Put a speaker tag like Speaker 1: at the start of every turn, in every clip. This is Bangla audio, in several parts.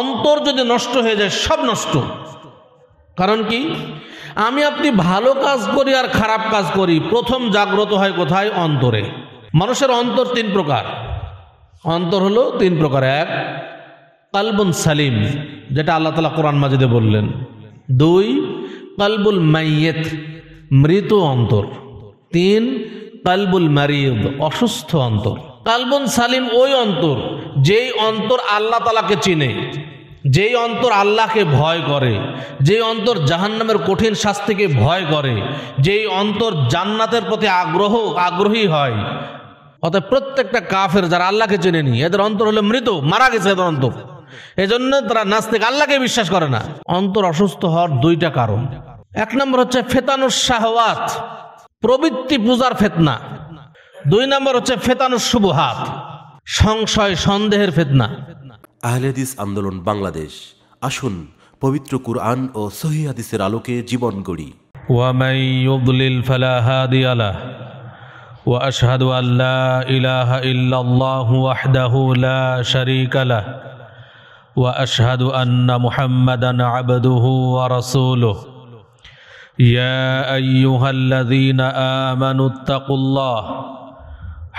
Speaker 1: অন্তর যদি নষ্ট হয়ে যায় সব নষ্ট কারণ কি আমি আপনি ভালো কাজ করি আর খারাপ কাজ করি প্রথম জাগ্রত হয় কোথায় অন্তরে মানুষের অন্তর তিন প্রকার অন্তর হলো তিন প্রকার এক কালবুন সালিম যেটা আল্লাহ তালা কোরআন মাজিদে বললেন দুই কালবুল মাইয়েত মৃত অন্তর তিন কালবুল মারিদ অসুস্থ অন্তর কালবন সালিম ওই অন্তর যেই অন্তর আল্লাহ তালাকে চিনে যেই অন্তর আল্লাহকে ভয় করে যেই অন্তর জাহান্নামের কঠিন শাস্তিকে ভয় করে যেই অন্তর জান্নাতের প্রতি আগ্রহ আগ্রহী হয় অর্থাৎ প্রত্যেকটা কাফের যারা আল্লাহকে চেনে নি এদের অন্তর হলো মৃত মারা গেছে এদের অন্তর এজন্য তারা নাস্তিক আল্লাহকে বিশ্বাস করে না অন্তর অসুস্থ হওয়ার দুইটা কারণ এক নম্বর হচ্ছে ফেতানুর শাহওয়াত প্রবৃত্তি পূজার ফেতনা দুই নম্বর হচ্ছে ফেতানুর শুভহাত সংশয় সন্দেহের ফেতনা আহলেদিস আন্দোলন বাংলাদেশ আসুন পবিত্র কুরআন ও সহি আলোকে জীবন গড়ি ওয়া মাই ইউদলিল ফালা হাদিয়ালা ওয়া ইল্লাল্লাহ ওয়াহদাহু লা শারীকা লা ওয়া আশহাদু আন্না মুহাম্মাদান আবদুহু ওয়া রাসূলুহ ইয়া আইয়ুহাল্লাযীনা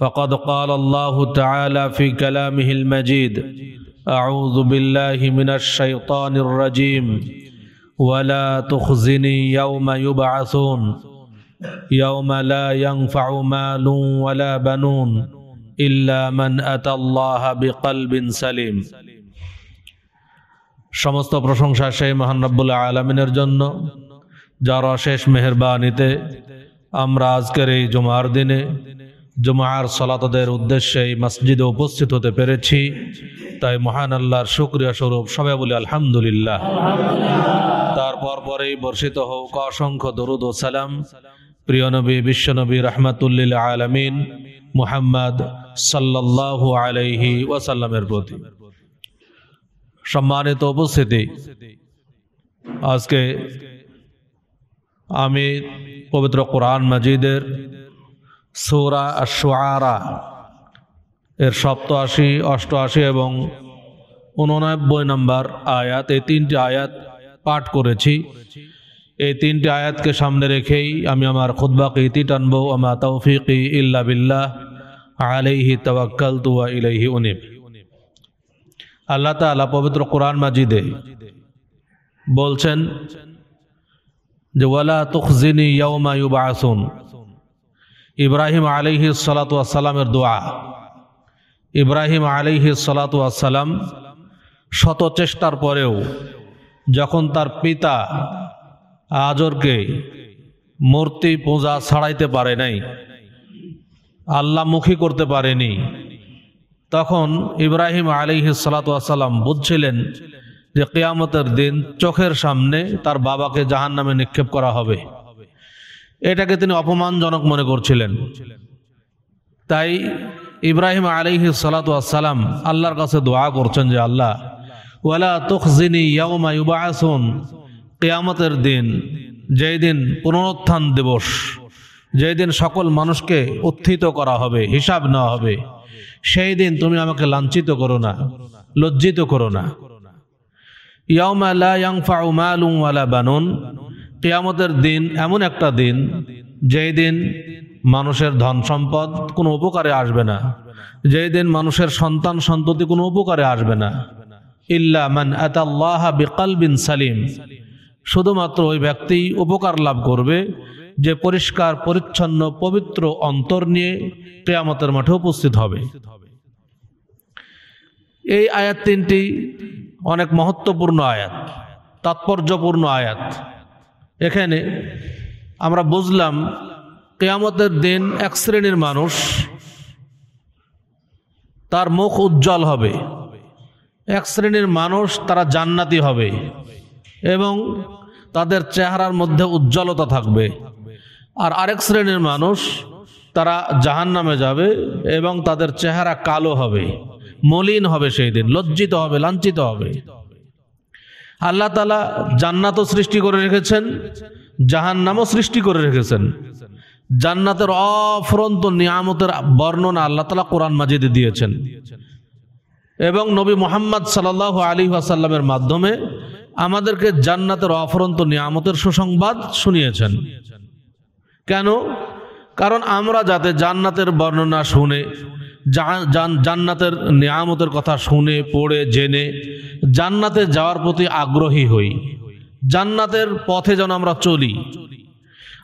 Speaker 1: فقد قال الله الله تعالى في كلامه المجيد أعوذ بالله من من الشيطان الرجيم ولا ولا تخزني يوم يوم يبعثون لا ينفع مال بنون إلا أتى بقلب سليم সমস্ত প্রশংসা সেই মহান রব্বুল্লাহ আলমিনের জন্য যার অশেষ মেহরবানিতে আমরা আজকের এই জুমার দিনে জুমার সলাতদের উদ্দেশ্যে এই মসজিদে উপস্থিত হতে পেরেছি তাই মহান আল্লাহর শুক্রিয়া স্বরূপ সবাই বলি আলহামদুলিল্লাহ তারপর পরেই বর্ষিত হোক অসংখ্য দরুদ ও সালাম প্রিয়নবী বিশ্বনবী রহমাতুল্লিল আলমিন মুহাম্মদ সাল্লাহ আলাইহি ওয়াসাল্লামের প্রতি সম্মানিত উপস্থিতি আজকে আমি পবিত্র কোরআন মাজিদের সৌরা আশোয়ারা এর সপ্তআশি অষ্টআশি এবং উননব্বই নম্বর আয়াত এই তিনটি আয়াত পাঠ করেছি এই তিনটি আয়াতকে সামনে রেখেই আমি আমার খুদ্বাকে ইতি টানব আমা তৌফিক ইল্লা বিল্লাহ আলাইহি তওয়াক্কাল তুয়া ইলাইহি উনিব আল্লাহ তালা পবিত্র কোরআন মাজিদে বলছেন যে ওয়ালা তুখজিনী ইয়ৌমা আসুন ইব্রাহিম আলিহি সালাতু দোয়া ইব্রাহিম আলিহি সালাতু শত চেষ্টার পরেও যখন তার পিতা আজরকে মূর্তি পূজা ছাড়াইতে পারে নাই আল্লাহমুখী করতে পারেনি তখন ইব্রাহিম আলিহি সালাতাম বুঝছিলেন যে কেয়ামতের দিন চোখের সামনে তার বাবাকে জাহান নামে নিক্ষেপ করা হবে এটাকে তিনি অপমানজনক মনে করছিলেন তাই ইব্রাহিম আলিহি সালাতাম আল্লাহর কাছে দোয়া করছেন যে আল্লাহ ওয়ালা তুখজিনী ইয়াউমা ইউবাসুন কেয়ামতের দিন যেই দিন পুনরুত্থান দিবস যেই দিন সকল মানুষকে উত্থিত করা হবে হিসাব নেওয়া হবে সেই দিন তুমি আমাকে লাঞ্ছিত করো না লজ্জিত করো না ইয়াউমা ফাউমা ইয়াংফাউ ওয়ালা বানুন কেয়ামতের দিন এমন একটা দিন যেই দিন মানুষের ধন সম্পদ কোনো উপকারে আসবে না যেই দিন মানুষের সন্তান সন্ততি কোনো উপকারে আসবে না ইল্লা মান আতাল্লাহ বিকাল বিন সালিম শুধুমাত্র ওই ব্যক্তি উপকার লাভ করবে যে পরিষ্কার পরিচ্ছন্ন পবিত্র অন্তর নিয়ে কেয়ামতের মাঠে উপস্থিত হবে এই আয়াত তিনটি অনেক মহত্বপূর্ণ আয়াত তাৎপর্যপূর্ণ আয়াত এখানে আমরা বুঝলাম কেয়ামতের দিন এক শ্রেণীর মানুষ তার মুখ উজ্জ্বল হবে এক শ্রেণীর মানুষ তারা জান্নাতি হবে এবং তাদের চেহারার মধ্যে উজ্জ্বলতা থাকবে আর আরেক শ্রেণীর মানুষ তারা জাহান নামে যাবে এবং তাদের চেহারা কালো হবে মলিন হবে সেই দিন লজ্জিত হবে লাঞ্ছিত হবে আল্লাহ তালা জান্নাতও সৃষ্টি করে রেখেছেন জাহান নামও সৃষ্টি করে রেখেছেন জান্নাতের অফরন্ত নিয়ামতের বর্ণনা আল্লাহ তালা কোরআন মাজিদে দিয়েছেন এবং নবী মোহাম্মদ সাল আলী আসাল্লামের মাধ্যমে আমাদেরকে জান্নাতের অফরন্ত নিয়ামতের সুসংবাদ শুনিয়েছেন কেন কারণ আমরা যাতে জান্নাতের বর্ণনা শুনে জান্নাতের নিয়ামতের কথা শুনে পড়ে জেনে জান্নাতে যাওয়ার প্রতি আগ্রহী হই জান্নাতের পথে যেন আমরা চলি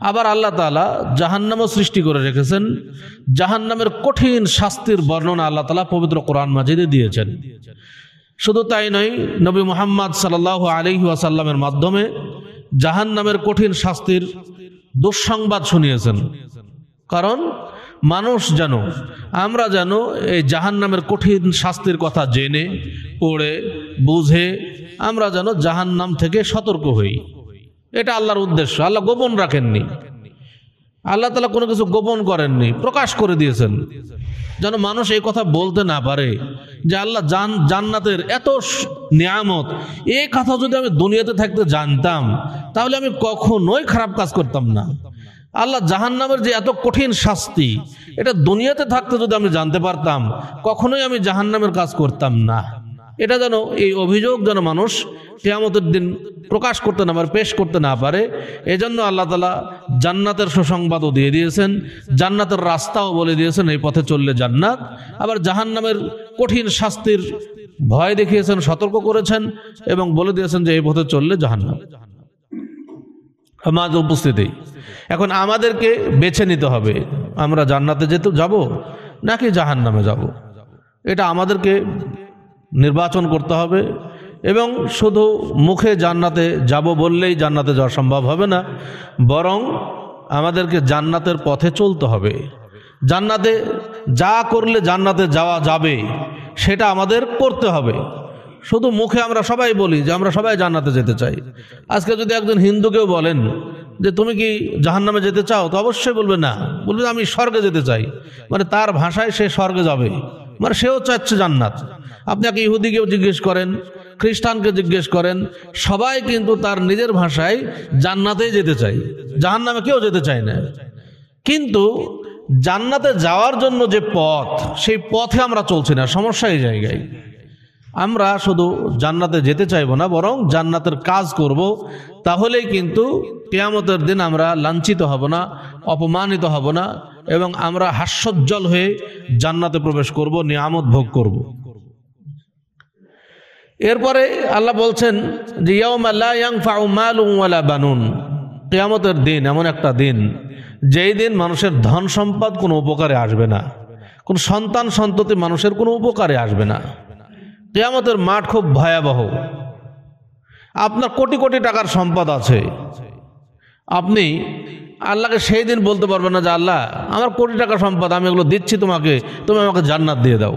Speaker 1: আবার আল্লাহ তালা জাহান্নামও সৃষ্টি করে রেখেছেন জাহান্নামের কঠিন শাস্তির বর্ণনা আল্লাহ তালা পবিত্র কোরআন মাজিদে দিয়েছেন শুধু তাই নয় নবী মোহাম্মদ সাল আলহি আসাল্লামের মাধ্যমে জাহান্নামের কঠিন শাস্তির দুঃসংবাদ শুনিয়েছেন কারণ মানুষ যেন আমরা যেন এই জাহান নামের কঠিন শাস্তির কথা জেনে পড়ে বুঝে আমরা যেন জাহান নাম থেকে সতর্ক হই এটা আল্লাহর উদ্দেশ্য আল্লাহ গোপন রাখেননি আল্লাহ তালা কোনো কিছু গোপন করেননি প্রকাশ করে দিয়েছেন যেন মানুষ এই কথা বলতে না পারে যে আল্লাহ জান জান্নাতের এত নিয়ামত এই কথা যদি আমি দুনিয়াতে থাকতে জানতাম তাহলে আমি কখনোই খারাপ কাজ করতাম না আল্লাহ জাহান নামের যে এত কঠিন শাস্তি এটা দুনিয়াতে থাকতে যদি আমি জানতে পারতাম কখনোই আমি জাহান নামের কাজ করতাম না এটা যেন এই অভিযোগ যেন মানুষ কেয়ামতের দিন প্রকাশ করতে না পারে পেশ করতে না পারে এজন্য আল্লাহ তালা জান্নাতের সুসংবাদও দিয়ে দিয়েছেন জান্নাতের রাস্তাও বলে দিয়েছেন এই পথে চললে জান্নাত আবার জাহান নামের কঠিন শাস্তির ভয় দেখিয়েছেন সতর্ক করেছেন এবং বলে দিয়েছেন যে এই পথে চললে জাহান্নাম সমাজ উপস্থিতি এখন আমাদেরকে বেছে নিতে হবে আমরা জান্নাতে যেতে যাব নাকি জাহান নামে যাব এটা আমাদেরকে নির্বাচন করতে হবে এবং শুধু মুখে জান্নাতে যাব বললেই জান্নাতে যাওয়া সম্ভব হবে না বরং আমাদেরকে জান্নাতের পথে চলতে হবে জান্নাতে যা করলে জান্নাতে যাওয়া যাবে সেটা আমাদের করতে হবে শুধু মুখে আমরা সবাই বলি যে আমরা সবাই জান্নাতে যেতে চাই আজকে যদি একজন হিন্দুকেও বলেন যে তুমি কি জাহান নামে যেতে চাও তো অবশ্যই বলবে না বলবে আমি স্বর্গে যেতে চাই মানে তার ভাষায় সে স্বর্গে যাবে মানে সেও চাচ্ছে জান্নাত আপনি এক ইহুদিকেও জিজ্ঞেস করেন খ্রিস্টানকে জিজ্ঞেস করেন সবাই কিন্তু তার নিজের ভাষায় জান্নাতেই যেতে চাই জাহান নামে কেউ যেতে চায় না কিন্তু জান্নাতে যাওয়ার জন্য যে পথ সেই পথে আমরা চলছি না সমস্যা এই জায়গায় আমরা শুধু জান্নাতে যেতে চাইবো না বরং জান্নাতের কাজ করব। তাহলে কিন্তু কেয়ামতের দিন আমরা লাঞ্ছিত হব না অপমানিত হব না এবং আমরা হাস্যোজ্জ্বল হয়ে জান্নাতে প্রবেশ করব নিয়ামত ভোগ করব। এরপরে আল্লাহ বলছেন যে বানুন কেয়ামতের দিন এমন একটা দিন যেই দিন মানুষের ধন সম্পদ কোনো উপকারে আসবে না কোন সন্তান সন্ততি মানুষের কোনো উপকারে আসবে না কেয়ামতের মাঠ খুব ভয়াবহ আপনার কোটি কোটি টাকার সম্পদ আছে আপনি আল্লাহকে সেই দিন বলতে পারবেন না যে আল্লাহ আমার কোটি টাকার সম্পদ আমি এগুলো দিচ্ছি তোমাকে তুমি আমাকে জান্নাত দিয়ে দাও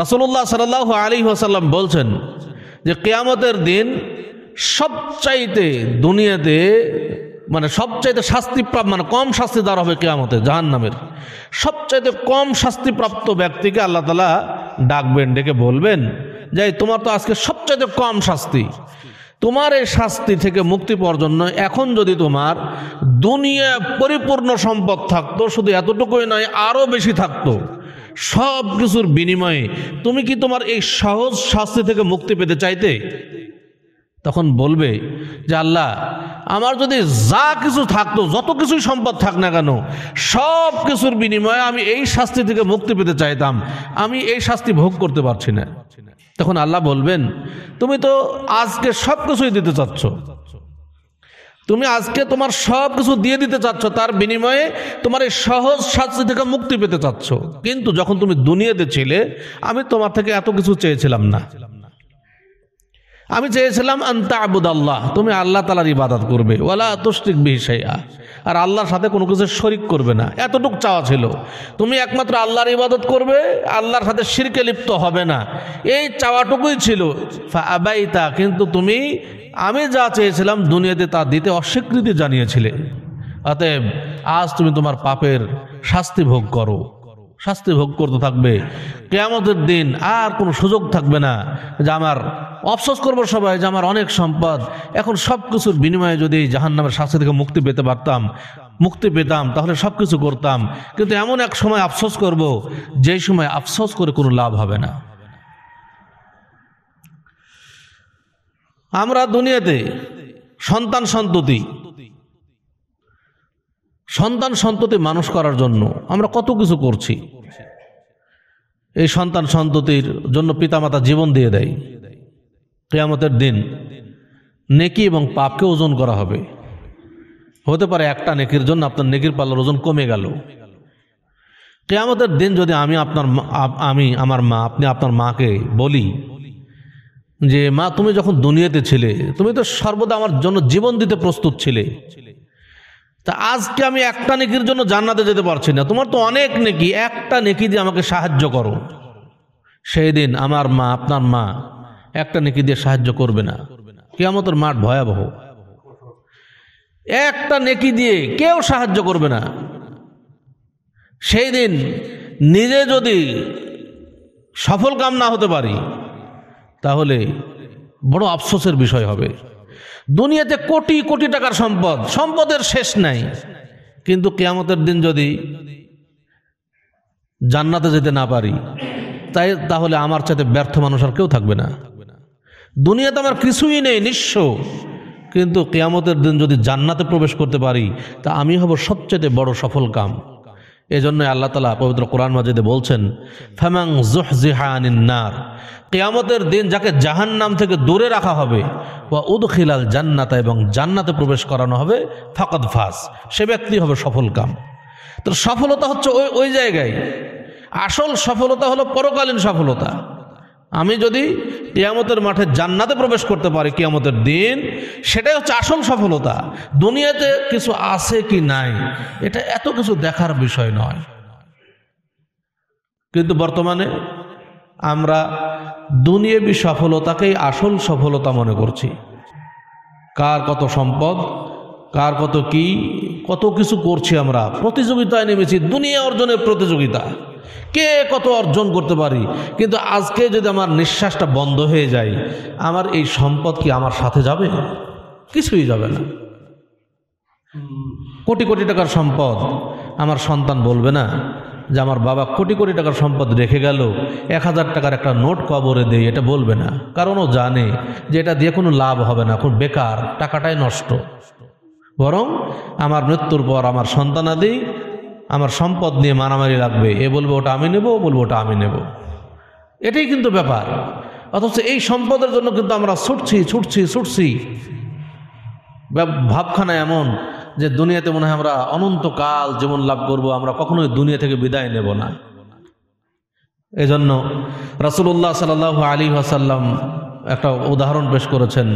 Speaker 1: রাসুল্লাহ সাল আলী আসাল্লাম বলছেন যে কেয়ামতের দিন সবচাইতে দুনিয়াতে মানে সবচাইতে শাস্তিপ্রাপ্ত মানে কম শাস্তি দ্বার হবে কেয়ামতে জাহান নামের সবচাইতে কম শাস্তিপ্রাপ্ত ব্যক্তিকে আল্লাহ তালা ডাকবেন ডেকে বলবেন যে তোমার তো আজকে সবচাইতে কম শাস্তি তোমার এই শাস্তি থেকে মুক্তি পাওয়ার জন্য এখন যদি তোমার দুনিয়া পরিপূর্ণ সম্পদ থাকতো শুধু এতটুকুই নয় আরও বেশি থাকতো সব কিছুর বিনিময়ে তুমি কি তোমার এই সহজ শাস্তি থেকে মুক্তি পেতে চাইতে তখন বলবে যে আল্লাহ আমার যদি যা কিছু থাকতো যত কিছুই সম্পদ থাক না কেন সব কিছুর বিনিময়ে আমি এই শাস্তি থেকে মুক্তি পেতে চাইতাম আমি এই শাস্তি ভোগ করতে পারছি না তখন আল্লাহ বলবেন তুমি তো আজকে সব কিছুই দিতে চাচ্ছ তুমি আজকে তোমার সব কিছু দিয়ে দিতে চাচ্ছ তার বিনিময়ে তোমার এই সহজ শাস্তি থেকে মুক্তি পেতে চাচ্ছ কিন্তু যখন তুমি দুনিয়াতে ছিলে আমি তোমার থেকে এত কিছু চেয়েছিলাম না আমি চেয়েছিলাম আন্তা আবুদ আল্লাহ তুমি আল্লাহ তালার ইবাদত করবে ওলা তুষ্টিক বিহিসাইয়া আর আল্লাহর সাথে কোনো কিছু শরিক করবে না এতটুক চাওয়া ছিল তুমি একমাত্র আল্লাহর ইবাদত করবে আল্লাহর সাথে শিরকে লিপ্ত হবে না এই চাওয়াটুকুই ছিল আবাইতা কিন্তু তুমি আমি যা চেয়েছিলাম দুনিয়াতে তা দিতে অস্বীকৃতি জানিয়েছিলে অতএব আজ তুমি তোমার পাপের শাস্তি ভোগ করো শাস্তি ভোগ করতে থাকবে কেয়ামতের দিন আর কোনো সুযোগ থাকবে না যে আমার অফসোস করবো সবাই যে আমার অনেক সম্পদ এখন সব কিছুর বিনিময়ে যদি জাহান নামের শাস্তি থেকে মুক্তি পেতে পারতাম মুক্তি পেতাম তাহলে সব কিছু করতাম কিন্তু এমন এক সময় আফসোস করব যেই সময় আফসোস করে কোনো লাভ হবে না আমরা দুনিয়াতে সন্তান সন্ততি সন্তান সন্ততি মানুষ করার জন্য আমরা কত কিছু করছি এই সন্তান সন্ততির জন্য পিতামাতা জীবন দিয়ে দেয় কেয়ামতের দিন নেকি এবং পাপকে ওজন করা হবে হতে পারে একটা নেকির জন্য আপনার নেকির পাল্লার ওজন কমে গেল কেয়ামতের দিন যদি আমি আপনার আমি আমার মা আপনি আপনার মাকে বলি যে মা তুমি যখন দুনিয়াতে ছিলে তুমি তো সর্বদা আমার জন্য জীবন দিতে প্রস্তুত ছিলে তা আজকে আমি একটা নেকির জন্য জান্নাতে যেতে পারছি না তোমার তো অনেক নেকি একটা নেকি দিয়ে আমাকে সাহায্য করো সেই দিন আমার মা আপনার মা একটা নেকি দিয়ে সাহায্য করবে না আমার মাঠ ভয়াবহ একটা নেকি দিয়ে কেউ সাহায্য করবে না সেই দিন নিজে যদি সফল কাম না হতে পারি তাহলে বড় আফসোসের বিষয় হবে দুনিয়াতে কোটি কোটি টাকার সম্পদ সম্পদের শেষ নাই কিন্তু কেয়ামতের দিন যদি জান্নাতে যেতে না পারি তাই তাহলে আমার চাইতে ব্যর্থ মানুষ আর কেউ থাকবে না দুনিয়াতে আমার কিছুই নেই নিঃস্ব কিন্তু কেয়ামতের দিন যদি জান্নাতে প্রবেশ করতে পারি তা আমি হব সবচেয়ে বড় সফল কাম এজন্য আল্লাহ তালা পবিত্র কোরআন মাজিদে বলছেন ফ্যামাং জুহ নার কেয়ামতের দিন যাকে জাহান নাম থেকে দূরে রাখা হবে বা উদখিলাল জান্নাতা এবং জান্নাতে প্রবেশ করানো হবে ফাকত ফাস সে ব্যক্তি হবে সফল কাম তো সফলতা হচ্ছে ওই ওই জায়গায় আসল সফলতা হলো পরকালীন সফলতা আমি যদি কেয়ামতের মাঠে জান্নাতে প্রবেশ করতে পারি কেয়ামতের দিন সেটাই হচ্ছে আসল সফলতা দুনিয়াতে কিছু আছে কি নাই এটা এত কিছু দেখার বিষয় নয় কিন্তু বর্তমানে আমরা দুনিয়াবি সফলতাকেই আসল সফলতা মনে করছি কার কত সম্পদ কার কত কি কত কিছু করছি আমরা প্রতিযোগিতায় নেমেছি দুনিয়া অর্জনের প্রতিযোগিতা কে কত অর্জন করতে পারি কিন্তু আজকে যদি আমার নিঃশ্বাসটা বন্ধ হয়ে যায় আমার এই সম্পদ কি আমার সাথে যাবে কিছুই যাবে না কোটি কোটি টাকার সম্পদ আমার সন্তান বলবে না যে আমার বাবা কোটি কোটি টাকার সম্পদ রেখে গেল এক হাজার টাকার একটা নোট কবরে দেই এটা বলবে না কারণ ও জানে যে এটা দিয়ে কোনো লাভ হবে না কোন বেকার টাকাটাই নষ্ট বরং আমার মৃত্যুর পর আমার সন্তানাদি আমার সম্পদ নিয়ে মারামারি লাগবে এ বলবো ওটা আমি নেবো ও বলবো ওটা আমি নেব এটাই কিন্তু ব্যাপার অথচ এই সম্পদের জন্য কিন্তু আমরা ছুটছি ছুটছি ছুটছি ভাবখানা এমন যে দুনিয়াতে মনে হয় আমরা অনন্তকাল জীবন লাভ করব আমরা কখনোই দুনিয়া থেকে বিদায় নেব না এজন্য রাসুল্লাহ সাল আলী আসাল্লাম একটা উদাহরণ পেশ করেছেন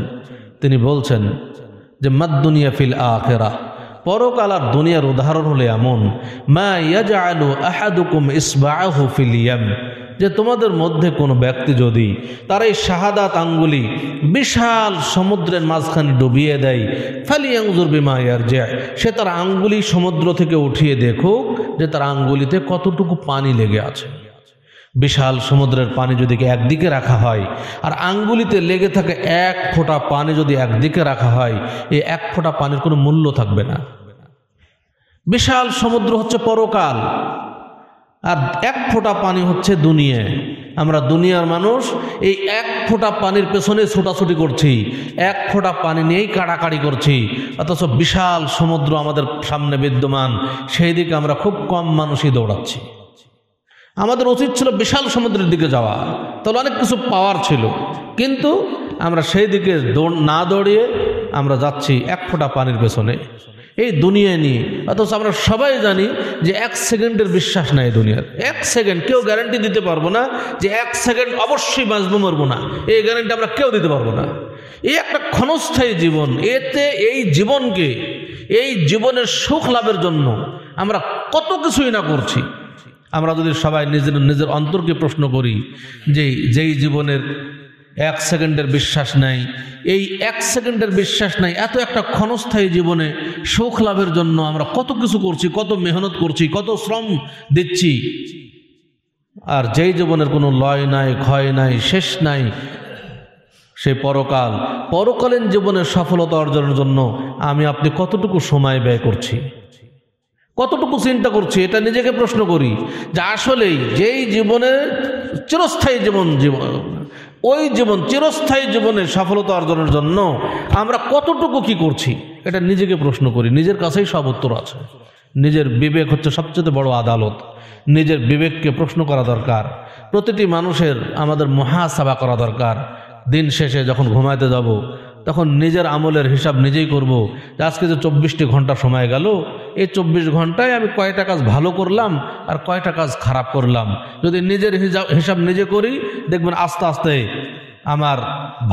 Speaker 1: তিনি বলছেন যে মাদ দুনিয়া ফিল আখেরা পরকাল আর দুনিয়ার উদাহরণ হলে এমন মা ইয়াজা আলু আহাদুকুম ইসবাহু ফিলিয়াম যে তোমাদের মধ্যে কোনো ব্যক্তি যদি তার এই শাহাদাত আঙ্গুলি বিশাল সমুদ্রের মাঝখানে ডুবিয়ে দেয় ফালিয়াংজুর বিমা ইয়ার যে সে তার আঙ্গুলি সমুদ্র থেকে উঠিয়ে দেখুক যে তার আঙ্গুলিতে কতটুকু পানি লেগে আছে বিশাল সমুদ্রের পানি যদি একদিকে রাখা হয় আর আঙ্গুলিতে লেগে থাকে এক ফোঁটা পানি যদি একদিকে রাখা হয় এই এক ফোঁটা পানির কোনো মূল্য থাকবে না বিশাল সমুদ্র হচ্ছে পরকাল আর এক ফোঁটা পানি হচ্ছে দুনিয়া আমরা দুনিয়ার মানুষ এই এক ফোঁটা পানির পেছনে ছোটাছুটি করছি এক ফোঁটা পানি নিয়েই কাড়াকাড়ি করছি অথচ বিশাল সমুদ্র আমাদের সামনে বিদ্যমান সেই দিকে আমরা খুব কম মানুষই দৌড়াচ্ছি আমাদের উচিত ছিল বিশাল সমুদ্রের দিকে যাওয়া তাহলে অনেক কিছু পাওয়ার ছিল কিন্তু আমরা সেই দিকে না দৌড়িয়ে আমরা যাচ্ছি এক ফোঁটা পানির পেছনে এই দুনিয়া নিয়ে অথচ আমরা সবাই জানি যে এক সেকেন্ডের বিশ্বাস নাই দুনিয়ার এক সেকেন্ড কেউ গ্যারান্টি দিতে পারবো না যে এক সেকেন্ড অবশ্যই বাঁচবো মরবো না এই গ্যারান্টি আমরা কেউ দিতে পারবো না এই একটা ক্ষণস্থায়ী জীবন এতে এই জীবনকে এই জীবনের সুখ লাভের জন্য আমরা কত কিছুই না করছি আমরা যদি সবাই নিজের নিজের অন্তরকে প্রশ্ন করি যে যেই জীবনের এক সেকেন্ডের বিশ্বাস নাই এই এক সেকেন্ডের বিশ্বাস নাই এত একটা ক্ষণস্থায়ী জীবনে সুখ লাভের জন্য আমরা কত কিছু করছি কত মেহনত করছি কত শ্রম দিচ্ছি আর যেই জীবনের কোনো লয় নাই ক্ষয় নাই শেষ নাই সেই পরকাল পরকালীন জীবনের সফলতা অর্জনের জন্য আমি আপনি কতটুকু সময় ব্যয় করছি কতটুকু চিন্তা করছি এটা নিজেকে প্রশ্ন করি যে আসলেই যেই জীবনে চিরস্থায়ী জীবন জীবন ওই জীবন চিরস্থায়ী জীবনে সফলতা অর্জনের জন্য আমরা কতটুকু কি করছি এটা নিজেকে প্রশ্ন করি নিজের কাছেই সব উত্তর আছে নিজের বিবেক হচ্ছে সবচেয়ে বড় আদালত নিজের বিবেককে প্রশ্ন করা দরকার প্রতিটি মানুষের আমাদের মহাসাবা করা দরকার দিন শেষে যখন ঘুমাইতে যাব তখন নিজের আমলের হিসাব নিজেই করব আজকে যে চব্বিশটি ঘন্টা সময় গেল এই চব্বিশ ঘন্টায় আমি কয়টা কাজ ভালো করলাম আর কয়টা কাজ খারাপ করলাম যদি নিজের হিসাব নিজে করি দেখবেন আস্তে আস্তে আমার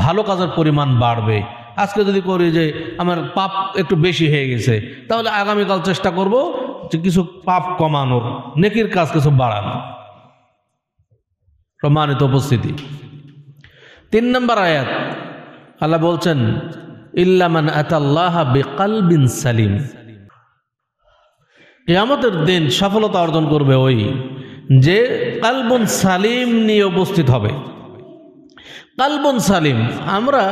Speaker 1: ভালো কাজের পরিমাণ বাড়বে আজকে যদি করি যে আমার পাপ একটু বেশি হয়ে গেছে তাহলে আগামীকাল চেষ্টা করব যে কিছু পাপ কমানোর নেকির কাজ কিছু বাড়ানো প্রমাণিত উপস্থিতি তিন নম্বর আয়াত আল্লাহ বলছেন ইল্লামান আতাল্লাহ বেকাল বিন সালিম কেয়ামতের দিন সফলতা অর্জন করবে ওই যে কালবন সালিম নিয়ে উপস্থিত হবে কালবন সালিম আমরা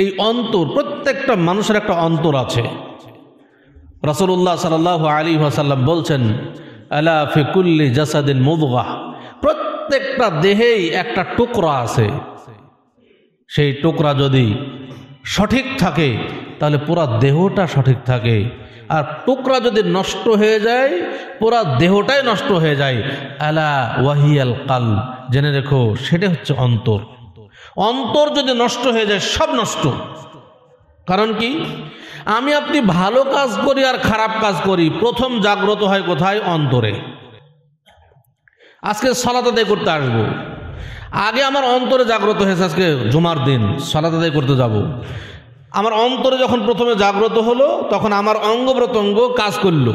Speaker 1: এই অন্তর প্রত্যেকটা মানুষের একটা অন্তর আছে রসুল্লাহ সাল আলী সাল্লাম বলছেন আলা জাসাদিন মুদগা প্রত্যেকটা দেহেই একটা টুকরা আছে সেই টুকরা যদি সঠিক থাকে তাহলে পুরা দেহটা সঠিক থাকে আর টুকরা যদি নষ্ট হয়ে যায় পুরা দেহটাই নষ্ট হয়ে যায় আলা ওয়াহিয়াল কাল জেনে রেখো সেটা হচ্ছে অন্তর অন্তর যদি নষ্ট হয়ে যায় সব নষ্ট কারণ কি আমি আপনি ভালো কাজ করি আর খারাপ কাজ করি প্রথম জাগ্রত হয় কোথায় অন্তরে আজকে সলাত আদায় করতে আসব আগে আমার অন্তরে জাগ্রত হয়েছে আজকে জুমার দিন সলাত আদায় করতে যাব আমার অন্তরে যখন প্রথমে জাগ্রত হলো তখন আমার অঙ্গ প্রত্যঙ্গ কাজ করলো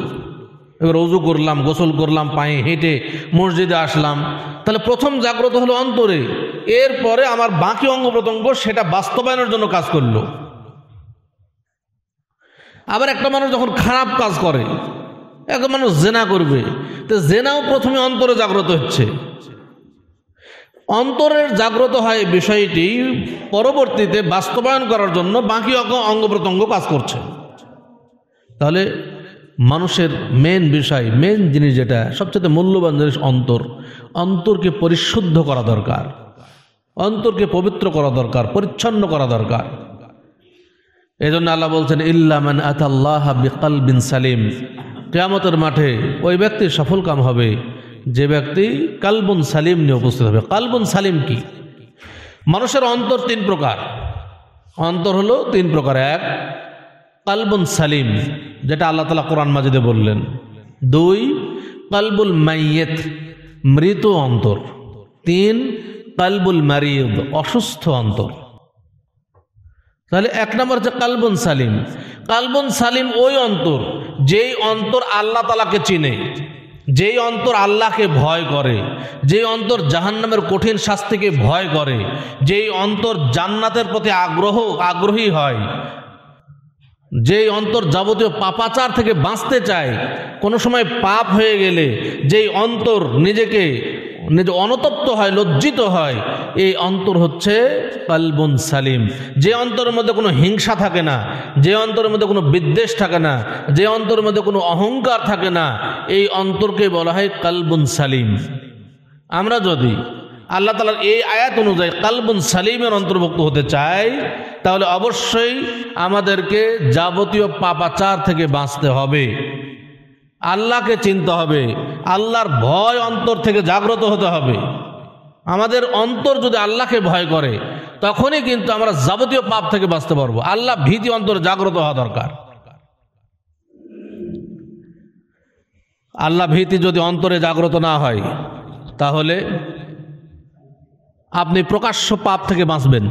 Speaker 1: এবার রজু করলাম গোসল করলাম পায়ে হেঁটে মসজিদে আসলাম তাহলে প্রথম জাগ্রত হলো অন্তরে এরপরে আমার বাকি অঙ্গ প্রত্যঙ্গ সেটা বাস্তবায়নের জন্য কাজ করলো আবার একটা মানুষ যখন খারাপ কাজ করে একটা মানুষ জেনা করবে তো জেনাও প্রথমে অন্তরে জাগ্রত হচ্ছে অন্তরের জাগ্রত হয় বিষয়টি পরবর্তীতে বাস্তবায়ন করার জন্য বাকি অঙ্গ প্রত্যঙ্গ কাজ করছে তাহলে মানুষের মেন বিষয় মেন জিনিস যেটা সবচেয়ে মূল্যবান জিনিস অন্তর অন্তরকে পরিশুদ্ধ করা দরকার অন্তরকে পবিত্র করা দরকার পরিচ্ছন্ন করা দরকার এই জন্য আল্লাহ বলছেন ইল্লামান আতাল্লাহ বিকাল বিন সালিম কেয়ামতের মাঠে ওই ব্যক্তি সফল কাম হবে যে ব্যক্তি কালবন সালিম নিয়ে উপস্থিত হবে কালবন সালিম কি মানুষের অন্তর তিন প্রকার অন্তর হলো তিন প্রকার এক কালবন সালিম যেটা আল্লাহ তালা কোরআন মাজিদে বললেন দুই কালবুল মাইয়েত মৃত অন্তর তিন কালবুল মারিদ অসুস্থ অন্তর তাহলে এক নম্বর হচ্ছে কালবন সালিম কালবন সালিম ওই অন্তর যেই অন্তর আল্লাহ তালাকে চিনে যেই অন্তর আল্লাহকে ভয় করে যেই অন্তর জাহান্নামের কঠিন শাস্তিকে ভয় করে যেই অন্তর জান্নাতের প্রতি আগ্রহ আগ্রহী হয় যেই অন্তর যাবতীয় পাপাচার থেকে বাঁচতে চায় কোনো সময় পাপ হয়ে গেলে যেই অন্তর নিজেকে নিজে মানে অনতপ্ত হয় লজ্জিত হয় এই অন্তর হচ্ছে কালবুন সালিম যে অন্তরের মধ্যে কোনো হিংসা থাকে না যে অন্তরের মধ্যে কোনো বিদ্বেষ থাকে না যে অন্তরের মধ্যে কোনো অহংকার থাকে না এই অন্তরকে বলা হয় কালবুন সালিম আমরা যদি আল্লাহ তালার এই আয়াত অনুযায়ী কালবুন সালিমের অন্তর্ভুক্ত হতে চাই তাহলে অবশ্যই আমাদেরকে যাবতীয় পাপাচার থেকে বাঁচতে হবে আল্লাহকে চিনতে হবে আল্লাহর ভয় অন্তর থেকে জাগ্রত হতে হবে আমাদের অন্তর যদি আল্লাহকে ভয় করে তখনই কিন্তু আমরা যাবতীয় পাপ থেকে বাঁচতে পারবো আল্লাহ ভীতি অন্তর জাগ্রত হওয়া দরকার আল্লাহ ভীতি যদি অন্তরে জাগ্রত না হয় তাহলে আপনি প্রকাশ্য পাপ থেকে বাঁচবেন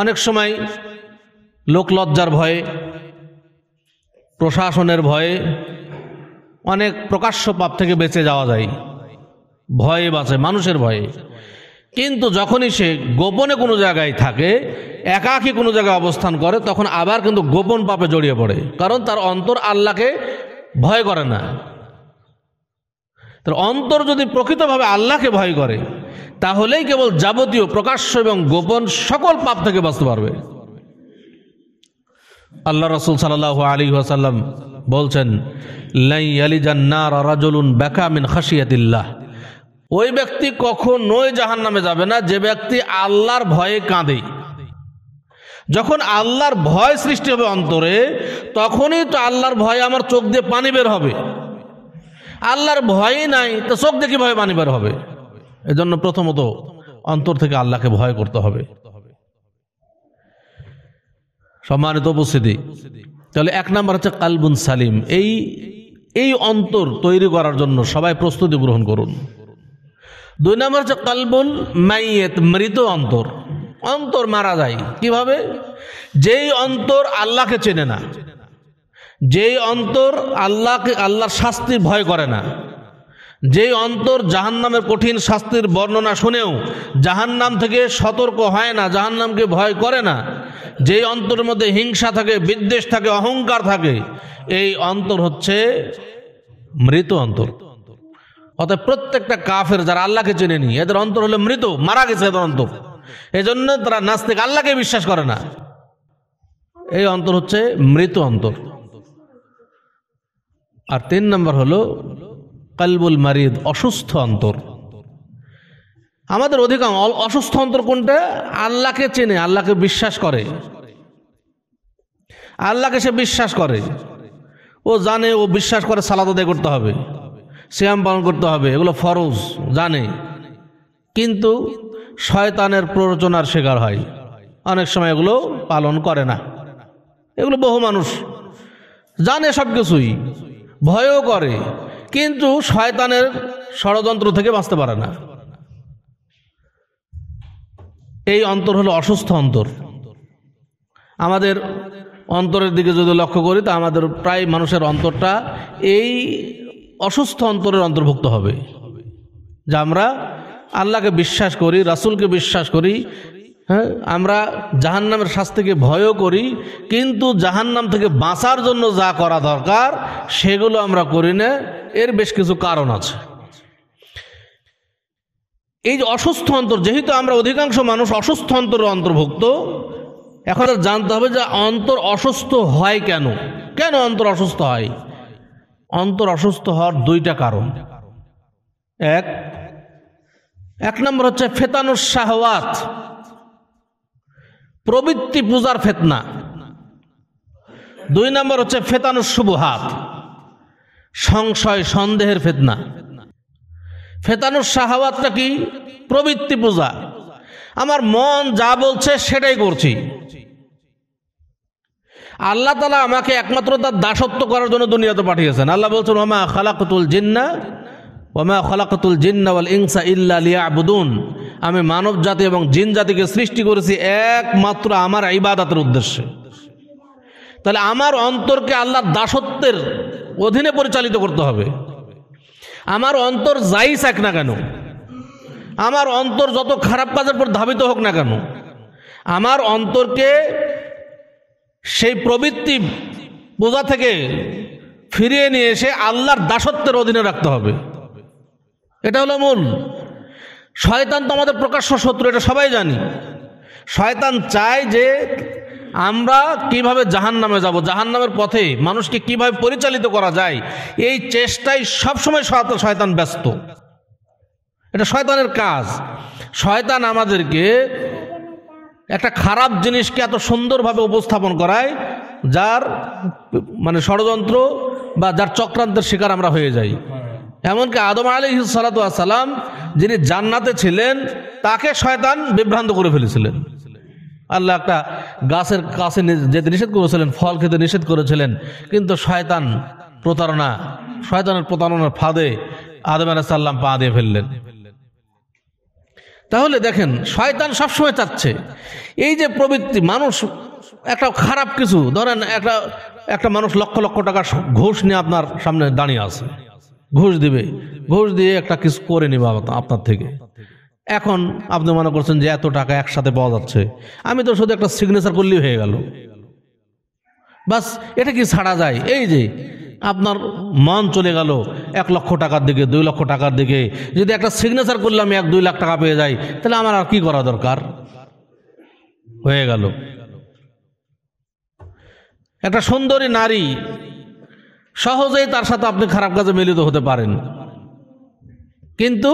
Speaker 1: অনেক সময় লোক লজ্জার ভয়ে প্রশাসনের ভয়ে অনেক প্রকাশ্য পাপ থেকে বেঁচে যাওয়া যায় ভয়ে বাঁচে মানুষের ভয়ে কিন্তু যখনই সে গোপনে কোনো জায়গায় থাকে একাকি কোনো জায়গায় অবস্থান করে তখন আবার কিন্তু গোপন পাপে জড়িয়ে পড়ে কারণ তার অন্তর আল্লাহকে ভয় করে না তার অন্তর যদি প্রকৃতভাবে আল্লাহকে ভয় করে তাহলেই কেবল যাবতীয় প্রকাশ্য এবং গোপন সকল পাপ থেকে বাঁচতে পারবে আল্লাহ রসুল সাল্লাহ আলী আসাল্লাম বলছেন লাই আলি জান্নার রাজুলুন বেকামিন খাসিয়াতিল্লাহ ওই ব্যক্তি কখনোই জাহান নামে যাবে না যে ব্যক্তি আল্লাহর ভয়ে কাঁদে যখন আল্লাহর ভয় সৃষ্টি হবে অন্তরে তখনই তো আল্লাহর ভয় আমার চোখ দিয়ে পানি বের হবে আল্লাহর ভয়ই নাই তো চোখ দিয়ে কীভাবে পানি বের হবে এজন্য প্রথমত অন্তর থেকে আল্লাহকে ভয় করতে হবে সম্মানিত উপস্থিতি তাহলে এক নাম্বার হচ্ছে কালবুন সালিম এই এই অন্তর তৈরি করার জন্য সবাই প্রস্তুতি গ্রহণ করুন দুই নাম্বার হচ্ছে কালবুন মাইয়েত মৃত অন্তর অন্তর মারা যায় কিভাবে যেই অন্তর আল্লাহকে চেনে না যেই অন্তর আল্লাহকে আল্লাহর শাস্তির ভয় করে না যেই অন্তর জাহান্নামের কঠিন শাস্তির বর্ণনা শুনেও জাহান্নাম থেকে সতর্ক হয় না জাহান্নামকে ভয় করে না যেই অন্তরের মধ্যে হিংসা থাকে বিদ্বেষ থাকে অহংকার থাকে এই অন্তর হচ্ছে মৃত অন্তর অর্থাৎ প্রত্যেকটা কাফের যারা আল্লাহকে চেনে নি এদের অন্তর হলো মৃত মারা গেছে এদের অন্তর জন্য তারা নাস্তিক আল্লাহকে বিশ্বাস করে না এই অন্তর হচ্ছে মৃত অন্তর আর তিন নম্বর হলো কালবুল মারিদ অসুস্থ অন্তর আমাদের অধিকাংশ অসুস্থ অন্তর কোনটা আল্লাহকে চেনে আল্লাহকে বিশ্বাস করে আল্লাহকে সে বিশ্বাস করে ও জানে ও বিশ্বাস করে সালাদ আদায় করতে হবে শ্যাম পালন করতে হবে এগুলো ফরজ জানে কিন্তু শয়তানের প্ররোচনার শিকার হয় অনেক সময় এগুলো পালন করে না এগুলো বহু মানুষ জানে সব কিছুই ভয়ও করে কিন্তু শয়তানের ষড়যন্ত্র থেকে বাঁচতে পারে না এই অন্তর হলো অসুস্থ অন্তর আমাদের অন্তরের দিকে যদি লক্ষ্য করি তা আমাদের প্রায় মানুষের অন্তরটা এই অসুস্থ অন্তরের অন্তর্ভুক্ত হবে যা আমরা আল্লাহকে বিশ্বাস করি রাসুলকে বিশ্বাস করি হ্যাঁ আমরা জাহান নামের শাস্তিকে ভয়ও করি কিন্তু জাহান নাম থেকে বাঁচার জন্য যা করা দরকার সেগুলো আমরা করি না এর বেশ কিছু কারণ আছে এই যে অসুস্থ অন্তর যেহেতু আমরা অধিকাংশ মানুষ অসুস্থ অন্তরে অন্তর্ভুক্ত এখন জানতে হবে যে অন্তর অসুস্থ হয় কেন কেন অন্তর অসুস্থ হয় অন্তর অসুস্থ হওয়ার দুইটা কারণ এক এক নম্বর হচ্ছে ফেতানুর শাহওয়াত প্রবৃত্তি পূজার ফেতনা দুই নম্বর হচ্ছে ফেতানুর হাত সংশয় সন্দেহের ফেতনা ফেতানুর শাহাওয়াতটা কি প্রবৃত্তি পূজা আমার মন যা বলছে সেটাই করছি আল্লাহ তালা আমাকে একমাত্র তার দাসত্ব করার জন্য দুনিয়াতে পাঠিয়েছেন আল্লাহ বলছেন ওমা খালাকুতুল জিন্না ওমা খালাকুতুল জিন্না ওয়াল ইংসা ইল্লা লিয়া আবুদুন আমি মানব জাতি এবং জিন জাতিকে সৃষ্টি করেছি একমাত্র আমার ইবাদাতের উদ্দেশ্যে তাহলে আমার অন্তরকে আল্লাহর দাসত্বের অধীনে পরিচালিত করতে হবে আমার অন্তর যাই চাক না কেন আমার অন্তর যত খারাপ কাজের পর ধাবিত হোক না কেন আমার অন্তরকে সেই প্রবৃত্তি বোঝা থেকে ফিরিয়ে নিয়ে এসে আল্লাহর দাসত্বের অধীনে রাখতে হবে এটা হলো মূল শয়তান তো আমাদের প্রকাশ্য শত্রু এটা সবাই জানি শয়তান চায় যে আমরা কিভাবে জাহান নামে যাব জাহান নামের পথে মানুষকে কিভাবে পরিচালিত করা যায় এই চেষ্টায় সবসময় শয়তান ব্যস্ত এটা শয়তানের কাজ শয়তান আমাদেরকে একটা খারাপ জিনিসকে এত সুন্দরভাবে উপস্থাপন করায় যার মানে ষড়যন্ত্র বা যার চক্রান্তের শিকার আমরা হয়ে যাই এমনকি আদম আলী সালাতু যিনি জান্নাতে ছিলেন তাকে শয়তান বিভ্রান্ত করে ফেলেছিলেন আল্লাহ একটা গাছের কাছে যেতে নিষেধ করেছিলেন ফল খেতে নিষেধ করেছিলেন কিন্তু শয়তান প্রতারণা শয়তানের প্রতারণার ফাঁদে আদম আলাহাল্লাম পা দিয়ে ফেললেন তাহলে দেখেন শয়তান সবসময় চাচ্ছে এই যে প্রবৃত্তি মানুষ একটা খারাপ কিছু ধরেন একটা একটা মানুষ লক্ষ লক্ষ টাকা ঘুষ নিয়ে আপনার সামনে দাঁড়িয়ে আছে ঘুষ দিবে ঘুষ দিয়ে একটা কিছু করে নিবে আপনার থেকে এখন আপনি মনে করছেন যে এত টাকা একসাথে পাওয়া যাচ্ছে আমি তো শুধু একটা সিগনেচার করলেই হয়ে গেল বাস এটা কি ছাড়া যায় এই যে আপনার মান চলে গেল এক লক্ষ টাকার দিকে দুই লক্ষ টাকার দিকে যদি একটা সিগনেচার করলে আমি এক দুই লাখ টাকা পেয়ে যাই তাহলে আমার আর কি করা দরকার হয়ে গেল একটা সুন্দরী নারী সহজেই তার সাথে আপনি খারাপ কাজে মিলিত হতে পারেন কিন্তু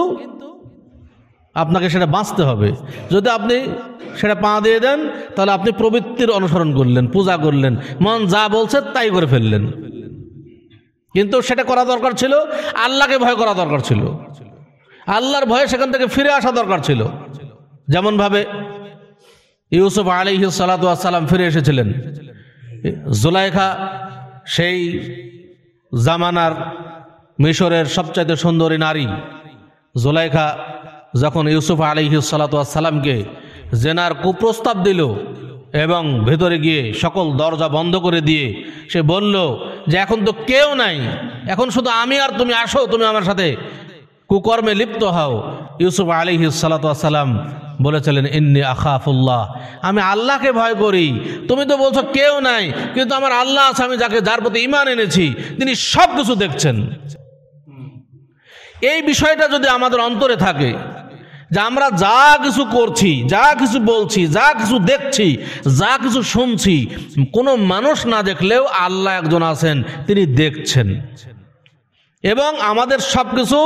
Speaker 1: আপনাকে সেটা বাঁচতে হবে যদি আপনি সেটা পা দিয়ে দেন তাহলে আপনি প্রবৃত্তির অনুসরণ করলেন পূজা করলেন মন যা বলছে তাই করে ফেললেন কিন্তু সেটা করা দরকার ছিল আল্লাহকে ভয় করা দরকার ছিল আল্লাহর ভয়ে সেখান থেকে ফিরে আসা দরকার ছিল যেমনভাবে ইউসুফ আলিহ সালাতাম ফিরে এসেছিলেন জুলাইখা সেই জামানার মিশরের সবচাইতে সুন্দরী নারী জুলাইখা যখন ইউসুফ আলী সালাতামকে জেনার কুপ্রস্তাব দিল এবং ভেতরে গিয়ে সকল দরজা বন্ধ করে দিয়ে সে বলল যে এখন তো কেউ নাই এখন শুধু আমি আর তুমি আসো তুমি আমার সাথে কুকর্মে লিপ্ত হও ইউসুফ আলী সালাতাম বলেছিলেন ইন্নি আখাফুল্লাহ আমি আল্লাহকে ভয় করি তুমি তো বলছো কেউ নাই কিন্তু আমার আল্লাহ আছে আমি যাকে যার প্রতি ইমান এনেছি তিনি সব কিছু দেখছেন এই বিষয়টা যদি আমাদের অন্তরে থাকে যে আমরা যা কিছু করছি যা কিছু বলছি যা কিছু দেখছি যা কিছু শুনছি কোনো মানুষ না দেখলেও আল্লাহ একজন আছেন তিনি দেখছেন এবং আমাদের সব কিছু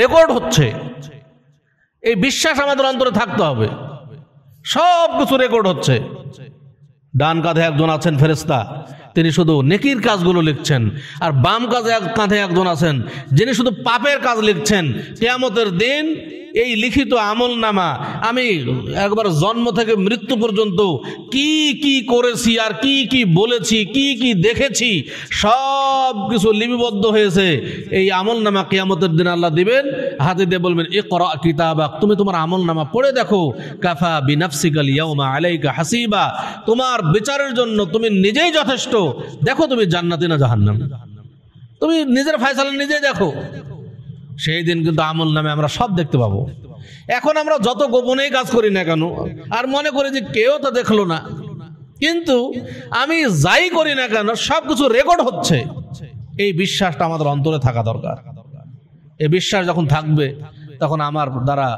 Speaker 1: রেকর্ড হচ্ছে এই বিশ্বাস আমাদের অন্তরে থাকতে হবে সব কিছু রেকর্ড হচ্ছে ডান কাঁধে একজন আছেন ফেরেস্তা তিনি শুধু নেকির কাজগুলো লিখছেন আর বাম কাজে এক কাঁধে একজন আছেন যিনি শুধু পাপের কাজ লিখছেন কেয়ামতের দিন এই লিখিত আমল নামা আমি একবার জন্ম থেকে মৃত্যু পর্যন্ত কি কি করেছি আর কি কি বলেছি কি কি দেখেছি সব কিছু লিপিবদ্ধ হয়েছে এই আমল নামা কেয়ামতের দিন আল্লাহ দিবেন হাতে দিয়ে বলবেন এ করা কিতাব তুমি তোমার আমল নামা পড়ে দেখো কাফা বিনাফসিকাল ইয়াউমা আলাইকা হাসিবা তোমার বিচারের জন্য তুমি নিজেই যথেষ্ট করো দেখো তুমি জান্নাতি না জাহান্নাম তুমি নিজের ফায়সালা নিজে দেখো সেই দিন কিন্তু আমল নামে আমরা সব দেখতে পাবো এখন আমরা যত গোপনেই কাজ করি না কেন আর মনে করি যে কেউ তো দেখলো না কিন্তু আমি যাই করি না কেন সব কিছু রেকর্ড হচ্ছে এই বিশ্বাসটা আমাদের অন্তরে থাকা দরকার এই বিশ্বাস যখন থাকবে তখন আমার দ্বারা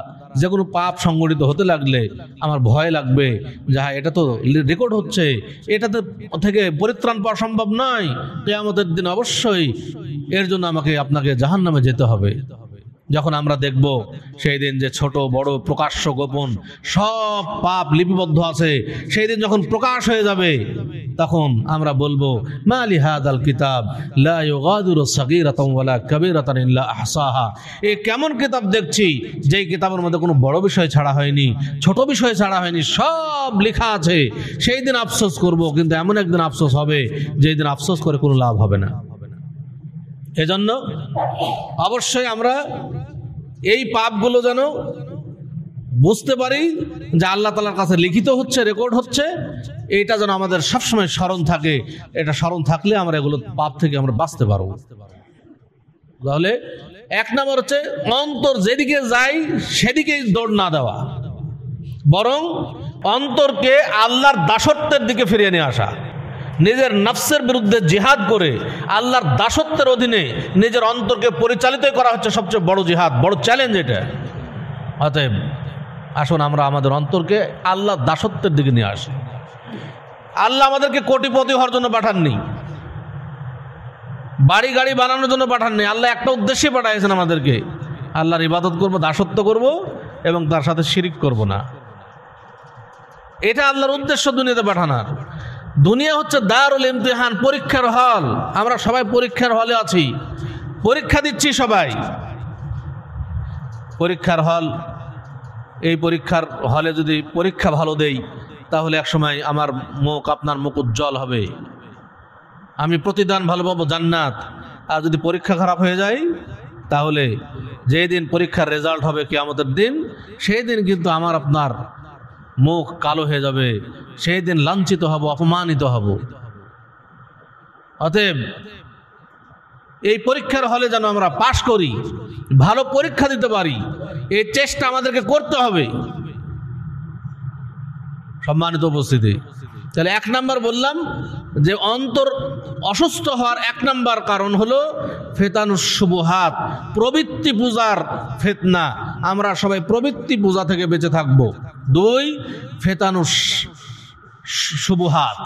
Speaker 1: যে কোনো পাপ সংগঠিত হতে লাগলে আমার ভয় লাগবে যাহা হ্যাঁ, এটা তো রেকর্ড হচ্ছে এটাতে থেকে পরিত্রাণ পাওয়া সম্ভব নয় আমাদের দিন অবশ্যই এর জন্য আমাকে আপনাকে জাহান নামে যেতে হবে যখন আমরা দেখব সেই দিন যে ছোট বড় প্রকাশ্য গোপন সব পাপ লিপিবদ্ধ আছে সেই দিন যখন প্রকাশ হয়ে যাবে তখন আমরা বলবো মালি হাদ আল কিতাব এ কেমন কিতাব দেখছি যেই কিতাবের মধ্যে কোনো বড় বিষয় ছাড়া হয়নি ছোট বিষয় ছাড়া হয়নি সব লেখা আছে সেই দিন আফসোস করব কিন্তু এমন একদিন আফসোস হবে যেই দিন আফসোস করে কোনো লাভ হবে না এজন্য অবশ্যই আমরা এই পাপগুলো যেন বুঝতে পারি যে আল্লাহ তালার কাছে লিখিত হচ্ছে রেকর্ড হচ্ছে এটা যেন আমাদের সবসময় স্মরণ থাকে এটা স্মরণ থাকলে আমরা এগুলো পাপ থেকে আমরা বাঁচতে পারবো তাহলে এক নম্বর হচ্ছে অন্তর যেদিকে যাই সেদিকেই দৌড় না দেওয়া বরং অন্তরকে আল্লাহর দাসত্বের দিকে ফিরিয়ে নিয়ে আসা নিজের নফসের বিরুদ্ধে জিহাদ করে আল্লাহর দাসত্বের অধীনে নিজের অন্তরকে পরিচালিত করা হচ্ছে সবচেয়ে বড় জিহাদ বড় চ্যালেঞ্জ এটা অতএব আসুন আমরা আমাদের অন্তরকে আল্লাহর দাসত্বের দিকে নিয়ে আসি আল্লাহ আমাদেরকে কোটিপতি হওয়ার জন্য পাঠাননি বাড়ি গাড়ি বানানোর জন্য পাঠাননি আল্লাহ একটা উদ্দেশ্যে পাঠাইছেন আমাদেরকে আল্লাহর ইবাদত করব দাসত্ব করব এবং তার সাথে শিরিক করব না এটা আল্লাহর উদ্দেশ্য দুনিয়াতে পাঠানার দুনিয়া হচ্ছে দারুল ইমতিহান পরীক্ষার হল আমরা সবাই পরীক্ষার হলে আছি পরীক্ষা দিচ্ছি সবাই পরীক্ষার হল এই পরীক্ষার হলে যদি পরীক্ষা ভালো দেই তাহলে একসময় আমার মুখ আপনার মুখ উজ্জ্বল হবে আমি প্রতিদান ভালো পাবো জান্নাত আর যদি পরীক্ষা খারাপ হয়ে যায় তাহলে যেই দিন পরীক্ষার রেজাল্ট হবে কি আমাদের দিন সেই দিন কিন্তু আমার আপনার মুখ কালো হয়ে যাবে সেই দিন লাঞ্ছিত হব অপমানিত হব অতএব এই পরীক্ষার হলে যেন আমরা পাশ করি ভালো পরীক্ষা দিতে পারি এই চেষ্টা আমাদেরকে করতে হবে সম্মানিত উপস্থিতি তাহলে এক নাম্বার বললাম যে অন্তর অসুস্থ হওয়ার এক নাম্বার কারণ হলো হাত প্রবৃত্তি পূজার ফেতনা আমরা সবাই প্রবৃত্তি পূজা থেকে বেঁচে থাকবো দুই ফেতানু সুবুহাত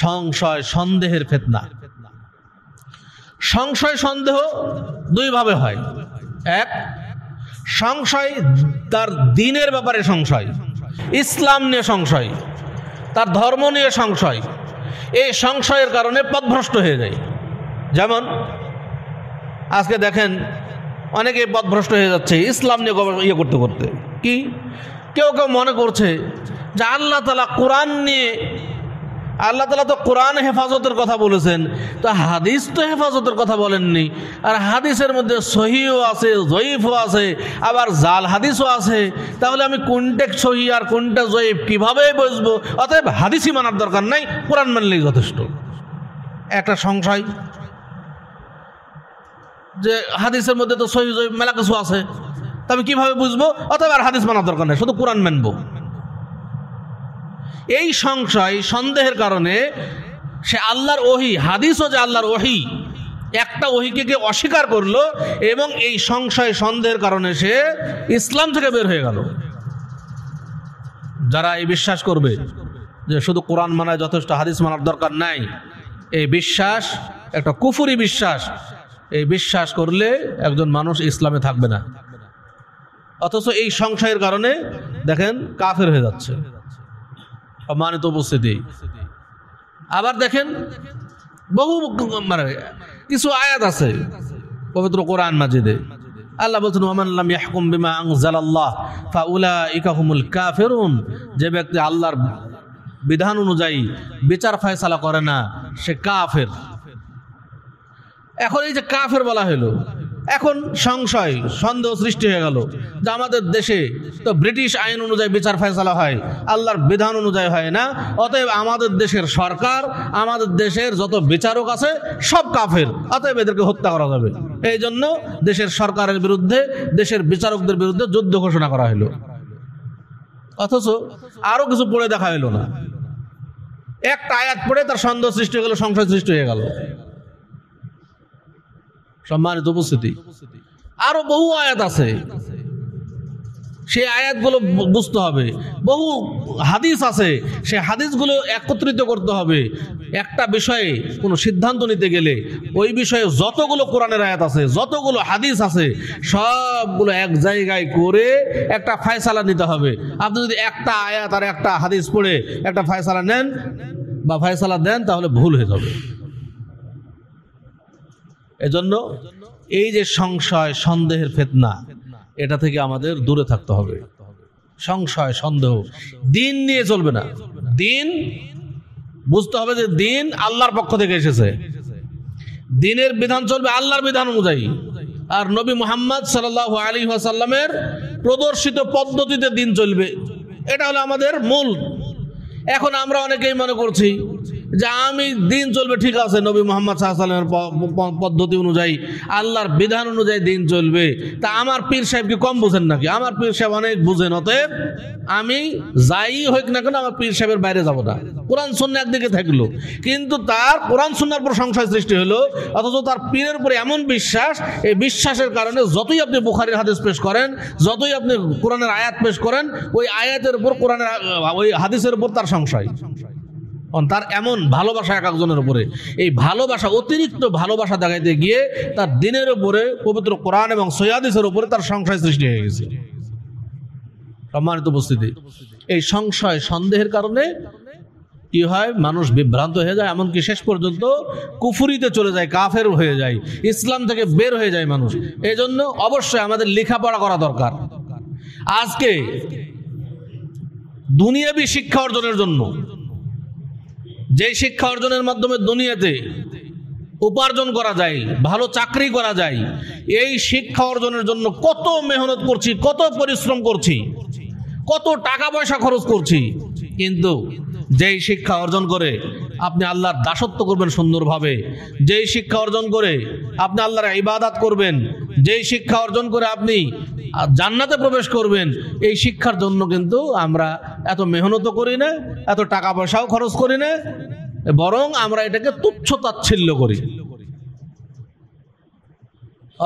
Speaker 1: সংশয় সন্দেহের ফেতনা সংশয় সন্দেহ দুইভাবে হয় এক সংশয় তার দিনের ব্যাপারে সংশয় ইসলাম নিয়ে সংশয় তার ধর্ম নিয়ে সংশয় এই সংশয়ের কারণে পথভ্রষ্ট হয়ে যায় যেমন আজকে দেখেন অনেকে পথভ্রষ্ট হয়ে যাচ্ছে ইসলাম নিয়ে ইয়ে করতে করতে কি কেউ কেউ মনে করছে যে আল্লাহ তালা কোরআন নিয়ে আল্লাহ তালা তো কোরআন হেফাজতের কথা বলেছেন তো হাদিস তো হেফাজতের কথা বলেননি আর হাদিসের মধ্যে সহিও আছে জয়ীফও আছে আবার জাল হাদিসও আছে তাহলে আমি কোনটা সহি আর কোনটা জয়ীফ কীভাবে বসবো অতএব হাদিসই মানার দরকার নাই কোরআন মানলেই যথেষ্ট একটা সংশয় যে হাদিসের মধ্যে তো সহি জয়ীফ মেলা কিছু আছে তবে কিভাবে বুঝবো অথবা আর হাদিস মানার দরকার নেই শুধু কোরআন মানব এই সংশয় সন্দেহের কারণে সে আল্লাহর ওহি হাদিসও যে আল্লাহর ওহি একটা ওহিকে অস্বীকার করলো এবং এই সংশয় সন্দেহের কারণে সে ইসলাম থেকে বের হয়ে গেল যারা এই বিশ্বাস করবে যে শুধু কোরআন মানায় যথেষ্ট হাদিস মানার দরকার নাই এই বিশ্বাস একটা কুফুরি বিশ্বাস এই বিশ্বাস করলে একজন মানুষ ইসলামে থাকবে না অথচ এই সংশয়ের কারণে দেখেন কাফের হয়ে যাচ্ছে মানে তো উপস্থিতি আবার দেখেন বহু মানে কিছু আয়াত আছে পবিত্র কোরআন মাজিদে আল্লাহ বলছেন ওমান্লাম ইয়াহকুম বিমা আংজাল আল্লাহ ফাউলা ইকাহুমুল কাফেরুন যে ব্যক্তি আল্লাহর বিধান অনুযায়ী বিচার ফায়সালা করে না সে কাফের এখন এই যে কাফের বলা হলো এখন সংশয় সন্দেহ সৃষ্টি হয়ে গেল যে আমাদের দেশে তো ব্রিটিশ আইন অনুযায়ী বিচার ফেসলা হয় আল্লাহর বিধান অনুযায়ী হয় না অতএব আমাদের দেশের সরকার আমাদের দেশের যত বিচারক আছে সব কাফের অতএব এদেরকে হত্যা করা যাবে এই জন্য দেশের সরকারের বিরুদ্ধে দেশের বিচারকদের বিরুদ্ধে যুদ্ধ ঘোষণা করা হলো অথচ আরও কিছু পড়ে দেখা হইল না একটা আয়াত পড়ে তার সন্দেহ সৃষ্টি হয়ে গেল সংশয় সৃষ্টি হয়ে গেল সম্মানিত উপস্থিতি আরো বহু আয়াত আছে সেই আয়াতগুলো বুঝতে হবে বহু হাদিস আছে সেই হাদিসগুলো একত্রিত করতে হবে একটা বিষয়ে কোনো সিদ্ধান্ত নিতে গেলে ওই বিষয়ে যতগুলো কোরআনের আয়াত আছে যতগুলো হাদিস আছে সবগুলো এক জায়গায় করে একটা ফায়সালা নিতে হবে আপনি যদি একটা আয়াত আর একটা হাদিস পড়ে একটা ফায়সালা নেন বা ফায়সালা দেন তাহলে ভুল হয়ে যাবে এজন্য এই যে সংশয় সন্দেহের ফেতনা এটা থেকে আমাদের দূরে থাকতে হবে সংশয় সন্দেহ দিন নিয়ে চলবে না দিন বুঝতে হবে যে দিন আল্লাহর পক্ষ থেকে এসেছে দিনের বিধান চলবে আল্লাহর বিধান অনুযায়ী আর নবী মোহাম্মদ সাল্লাহ আলী আসাল্লামের প্রদর্শিত পদ্ধতিতে দিন চলবে এটা হলো আমাদের মূল এখন আমরা অনেকেই মনে করছি যে আমি দিন চলবে ঠিক আছে নবী মোহাম্মদ সাহাশালামের পদ্ধতি অনুযায়ী আল্লাহর বিধান অনুযায়ী দিন চলবে তা আমার পীর সাহেবকে কম বুঝেন নাকি আমার পীর সাহেব অনেক বুঝেন অতএব আমি যাই হোক না কেন আমার পীর সাহেবের বাইরে যাব না কোরআন শূন্য একদিকে থাকলো কিন্তু তার কোরআন শূন্যার সংশয় সৃষ্টি হলো অথচ তার পীরের উপরে এমন বিশ্বাস এই বিশ্বাসের কারণে যতই আপনি বুখারের হাদিস পেশ করেন যতই আপনি কোরআনের আয়াত পেশ করেন ওই আয়াতের উপর কোরআনের ওই হাদিসের উপর তার সংশয় তার এমন ভালোবাসা এক একজনের উপরে এই ভালোবাসা অতিরিক্ত ভালোবাসা দেখাইতে গিয়ে তার দিনের উপরে পবিত্র কোরআন এবং সৈয়াদিসের উপরে তার সংশয় সৃষ্টি হয়ে গেছে সম্মানিত উপস্থিতি এই সংশয় সন্দেহের কারণে কি হয় মানুষ বিভ্রান্ত হয়ে যায় এমনকি শেষ পর্যন্ত কুফুরিতে চলে যায় কাফের হয়ে যায় ইসলাম থেকে বের হয়ে যায় মানুষ এই জন্য অবশ্যই আমাদের লেখাপড়া করা দরকার আজকে দুনিয়াবি শিক্ষা অর্জনের জন্য যে শিক্ষা অর্জনের মাধ্যমে দুনিয়াতে উপার্জন করা যায় ভালো চাকরি করা যায় এই শিক্ষা অর্জনের জন্য কত মেহনত করছি কত পরিশ্রম করছি কত টাকা পয়সা খরচ করছি কিন্তু যেই শিক্ষা অর্জন করে আপনি আল্লাহর দাসত্ব করবেন সুন্দরভাবে যেই শিক্ষা অর্জন করে আপনি আল্লাহর ইবাদাত করবেন যেই শিক্ষা অর্জন করে আপনি জান্নাতে প্রবেশ করবেন এই শিক্ষার জন্য কিন্তু আমরা এত মেহনতও করি না এত টাকা পয়সাও খরচ করি না বরং আমরা এটাকে তুচ্ছ তাচ্ছিল্য করি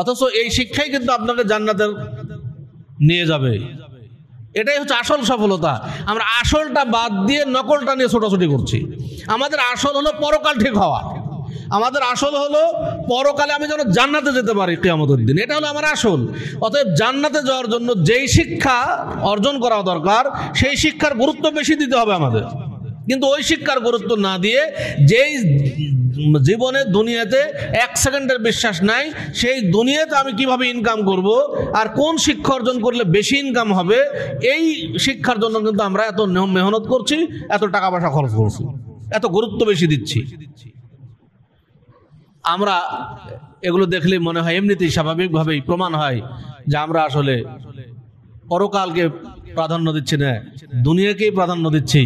Speaker 1: অথচ এই শিক্ষাই কিন্তু আপনাকে জান্নাতের নিয়ে যাবে এটাই হচ্ছে আসল সফলতা আমরা আসলটা বাদ দিয়ে নকলটা নিয়ে ছোটাছুটি করছি আমাদের আসল হলো পরকাল ঠিক হওয়া আমাদের আসল হলো পরকালে আমি যেন জান্নাতে যেতে পারি কেয়ামতের দিন এটা হলো আমার আসল অতএব জান্নাতে যাওয়ার জন্য যেই শিক্ষা অর্জন করা দরকার সেই শিক্ষার গুরুত্ব বেশি দিতে হবে আমাদের কিন্তু ওই শিক্ষার গুরুত্ব না দিয়ে যেই জীবনে দুনিয়াতে এক সেকেন্ডের বিশ্বাস নাই সেই দুনিয়াতে আমি কিভাবে ইনকাম করব আর কোন শিক্ষা অর্জন করলে বেশি ইনকাম হবে এই শিক্ষার জন্য কিন্তু আমরা এত মেহনত করছি এত টাকা পয়সা খরচ করছি এত গুরুত্ব বেশি দিচ্ছি আমরা এগুলো দেখলে মনে হয় এমনিতেই স্বাভাবিকভাবেই প্রমাণ হয় যে আমরা আসলে পরকালকে প্রাধান্য দিচ্ছি না দুনিয়াকেই প্রাধান্য দিচ্ছি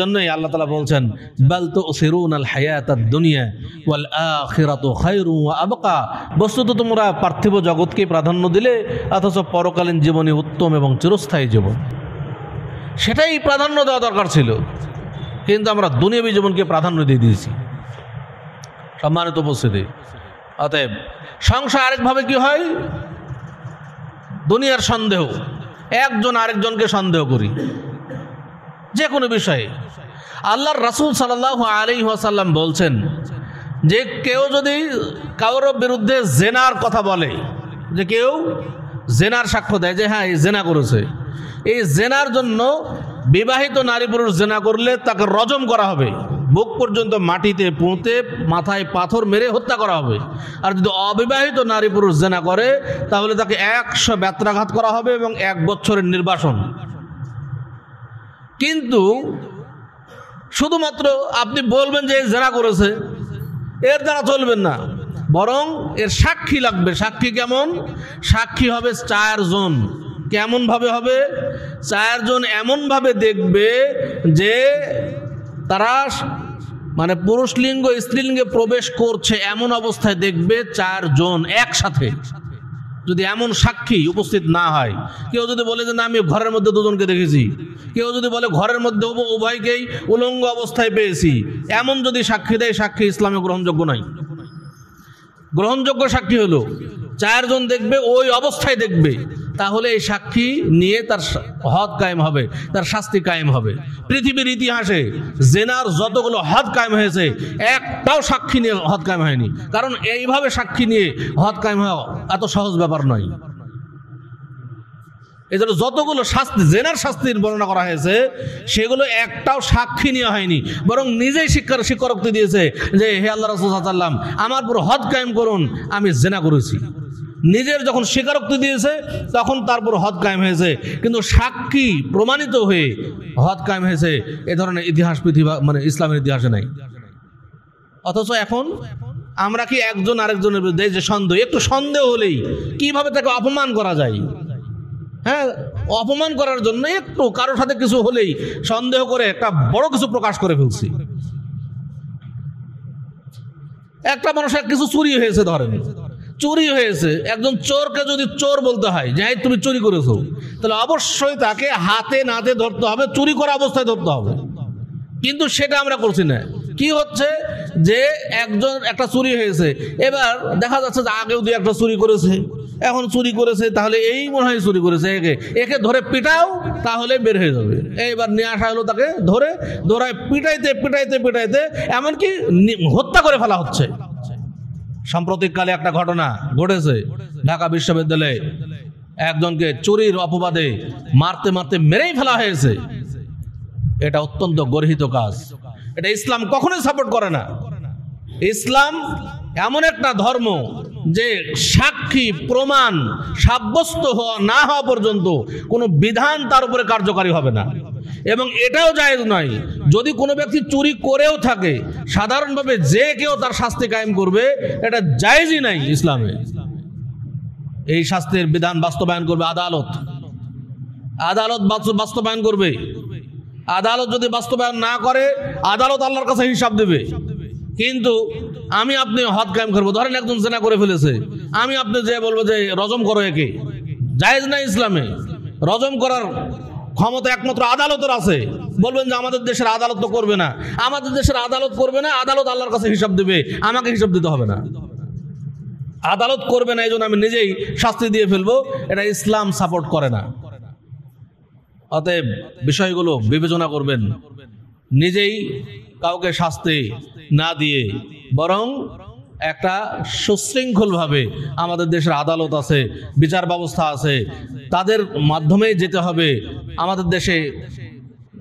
Speaker 1: জন্যই আল্লাহ তালা বলছেন বেল তো সেরুন আল হায়াত দুনিয়া ওয়াল আখিরাত খায়রু আবকা বস্তুত তোমরা পার্থিব জগৎকেই প্রাধান্য দিলে অথচ পরকালীন জীবনে উত্তম এবং চিরস্থায়ী জীবন সেটাই প্রাধান্য দেওয়া দরকার ছিল কিন্তু আমরা দুনিয়াবী জীবনকে প্রাধান্য দিয়ে দিয়েছি সম্মানিত উপস্থিতি অতএব সংসার আরেকভাবে কি হয় দুনিয়ার সন্দেহ একজন আরেকজনকে সন্দেহ করি যে কোনো বিষয়ে আল্লাহর রাসুল সাল্লাহ আলী ওয়াসাল্লাম বলছেন যে কেউ যদি কারোর বিরুদ্ধে জেনার কথা বলে যে কেউ জেনার সাক্ষ্য দেয় যে হ্যাঁ এই জেনা করেছে এই জেনার জন্য বিবাহিত নারী পুরুষ জেনা করলে তাকে রজম করা হবে বুক পর্যন্ত মাটিতে পুঁতে মাথায় পাথর মেরে হত্যা করা হবে আর যদি অবিবাহিত নারী পুরুষ জেনা করে তাহলে তাকে একশো ব্যত্রাঘাত করা হবে এবং এক বছরের নির্বাসন কিন্তু শুধুমাত্র আপনি বলবেন যে জেনা করেছে এর দ্বারা চলবেন না বরং এর সাক্ষী লাগবে সাক্ষী কেমন সাক্ষী হবে চারজন কেমনভাবে হবে চারজন এমনভাবে দেখবে যে তারা মানে পুরুষ লিঙ্গ স্ত্রীলিঙ্গে প্রবেশ করছে এমন অবস্থায় দেখবে চারজন একসাথে যদি এমন সাক্ষী উপস্থিত না হয় কেউ যদি বলে যে না আমি ঘরের মধ্যে দুজনকে দেখেছি কেউ যদি বলে ঘরের মধ্যে উভয়কেই উলঙ্গ অবস্থায় পেয়েছি এমন যদি সাক্ষী দেয় সাক্ষী ইসলামে গ্রহণযোগ্য নাই গ্রহণযোগ্য সাক্ষী হলো চারজন দেখবে ওই অবস্থায় দেখবে তাহলে এই সাক্ষী নিয়ে তার হদ কায়েম হবে তার শাস্তি কায়েম হবে পৃথিবীর ইতিহাসে জেনার যতগুলো হদ কায়েম হয়েছে একটাও সাক্ষী নিয়ে হদ কায়েম হয়নি কারণ এইভাবে সাক্ষী নিয়ে হদ কায়েম হওয়া এত সহজ ব্যাপার নয় এজন্য যতগুলো শাস্তি জেনার শাস্তির বর্ণনা করা হয়েছে সেগুলো একটাও সাক্ষী নেওয়া হয়নি বরং নিজেই শিক্ষার স্বীকারোক্তি দিয়েছে যে হে আল্লাহ রসুল সাল্লাম আমার পুরো হদ কায়েম করুন আমি জেনা করেছি নিজের যখন স্বীকারোক্তি দিয়েছে তখন তারপর হদ কায়েম হয়েছে কিন্তু সাক্ষী প্রমাণিত হয়ে হদ কায়েম হয়েছে এ ধরনের ইতিহাস পৃথিবী মানে ইসলামের ইতিহাসে নাই অথচ এখন আমরা কি একজন আরেকজনের বিরুদ্ধে যে সন্দেহ একটু সন্দেহ হলেই কিভাবে তাকে অপমান করা যায় হ্যাঁ অপমান করার জন্য একটু কারোর সাথে কিছু হলেই সন্দেহ করে একটা বড় কিছু প্রকাশ করে ফেলছি একটা মানুষের কিছু চুরি হয়েছে ধরেন চুরি হয়েছে একজন চোরকে যদি চোর বলতে হয় যে তুমি চুরি করেছো তাহলে অবশ্যই তাকে হাতে নাতে ধরতে হবে চুরি করা অবস্থায় ধরতে হবে কিন্তু সেটা আমরা করছি না কি হচ্ছে যে একজন একটা চুরি হয়েছে এবার দেখা যাচ্ছে যে আগেও দুই একটা চুরি করেছে এখন চুরি করেছে তাহলে এই মনে হয় চুরি করেছে একে একে ধরে পিটাও তাহলে বের হয়ে যাবে এইবার নিয়ে আসা হলো তাকে ধরে ধরায় পিটাইতে পিটাইতে পিটাইতে এমনকি হত্যা করে ফেলা হচ্ছে সাম্প্রতিককালে একটা ঘটনা ঘটেছে ঢাকা বিশ্ববিদ্যালয়ে একজনকে চুরির অপবাদে মারতে মারতে মেরেই ফেলা হয়েছে এটা অত্যন্ত গর্হিত কাজ এটা ইসলাম কখনোই সাপোর্ট করে না ইসলাম এমন একটা ধর্ম যে সাক্ষী প্রমাণ সাব্যস্ত হওয়া না হওয়া পর্যন্ত কোনো বিধান তার উপরে কার্যকারী হবে না এবং এটাও জায়েজ নয় যদি কোনো ব্যক্তি চুরি করেও থাকে সাধারণভাবে যে কেউ তার শাস্তি কায়েম করবে এটা জায়েজই নাই ইসলামে এই শাস্তির বিধান বাস্তবায়ন করবে আদালত আদালত বাস্তবায়ন করবে আদালত যদি বাস্তবায়ন না করে আদালত আল্লাহর কাছে হিসাব দেবে কিন্তু আমি আপনি হদ কায়েম করবো ধরেন একজন সেনা করে ফেলেছে আমি আপনি যে বলবো যে রজম করো একে জায়েজ না ইসলামে রজম করার ক্ষমতা একমাত্র আদালতের আছে বলবেন যে আমাদের দেশের আদালত তো করবে না আমাদের দেশের আদালত করবে না আদালত আল্লাহর কাছে হিসাব দেবে আমাকে হিসাব দিতে হবে না আদালত করবে না এই জন্য আমি নিজেই শাস্তি দিয়ে ফেলবো এটা ইসলাম সাপোর্ট করে না অতএব বিষয়গুলো বিবেচনা করবেন নিজেই কাউকে শাস্তি না দিয়ে বরং একটা সুশৃঙ্খলভাবে আমাদের দেশের আদালত আছে বিচার ব্যবস্থা আছে তাদের মাধ্যমেই যেতে হবে আমাদের দেশে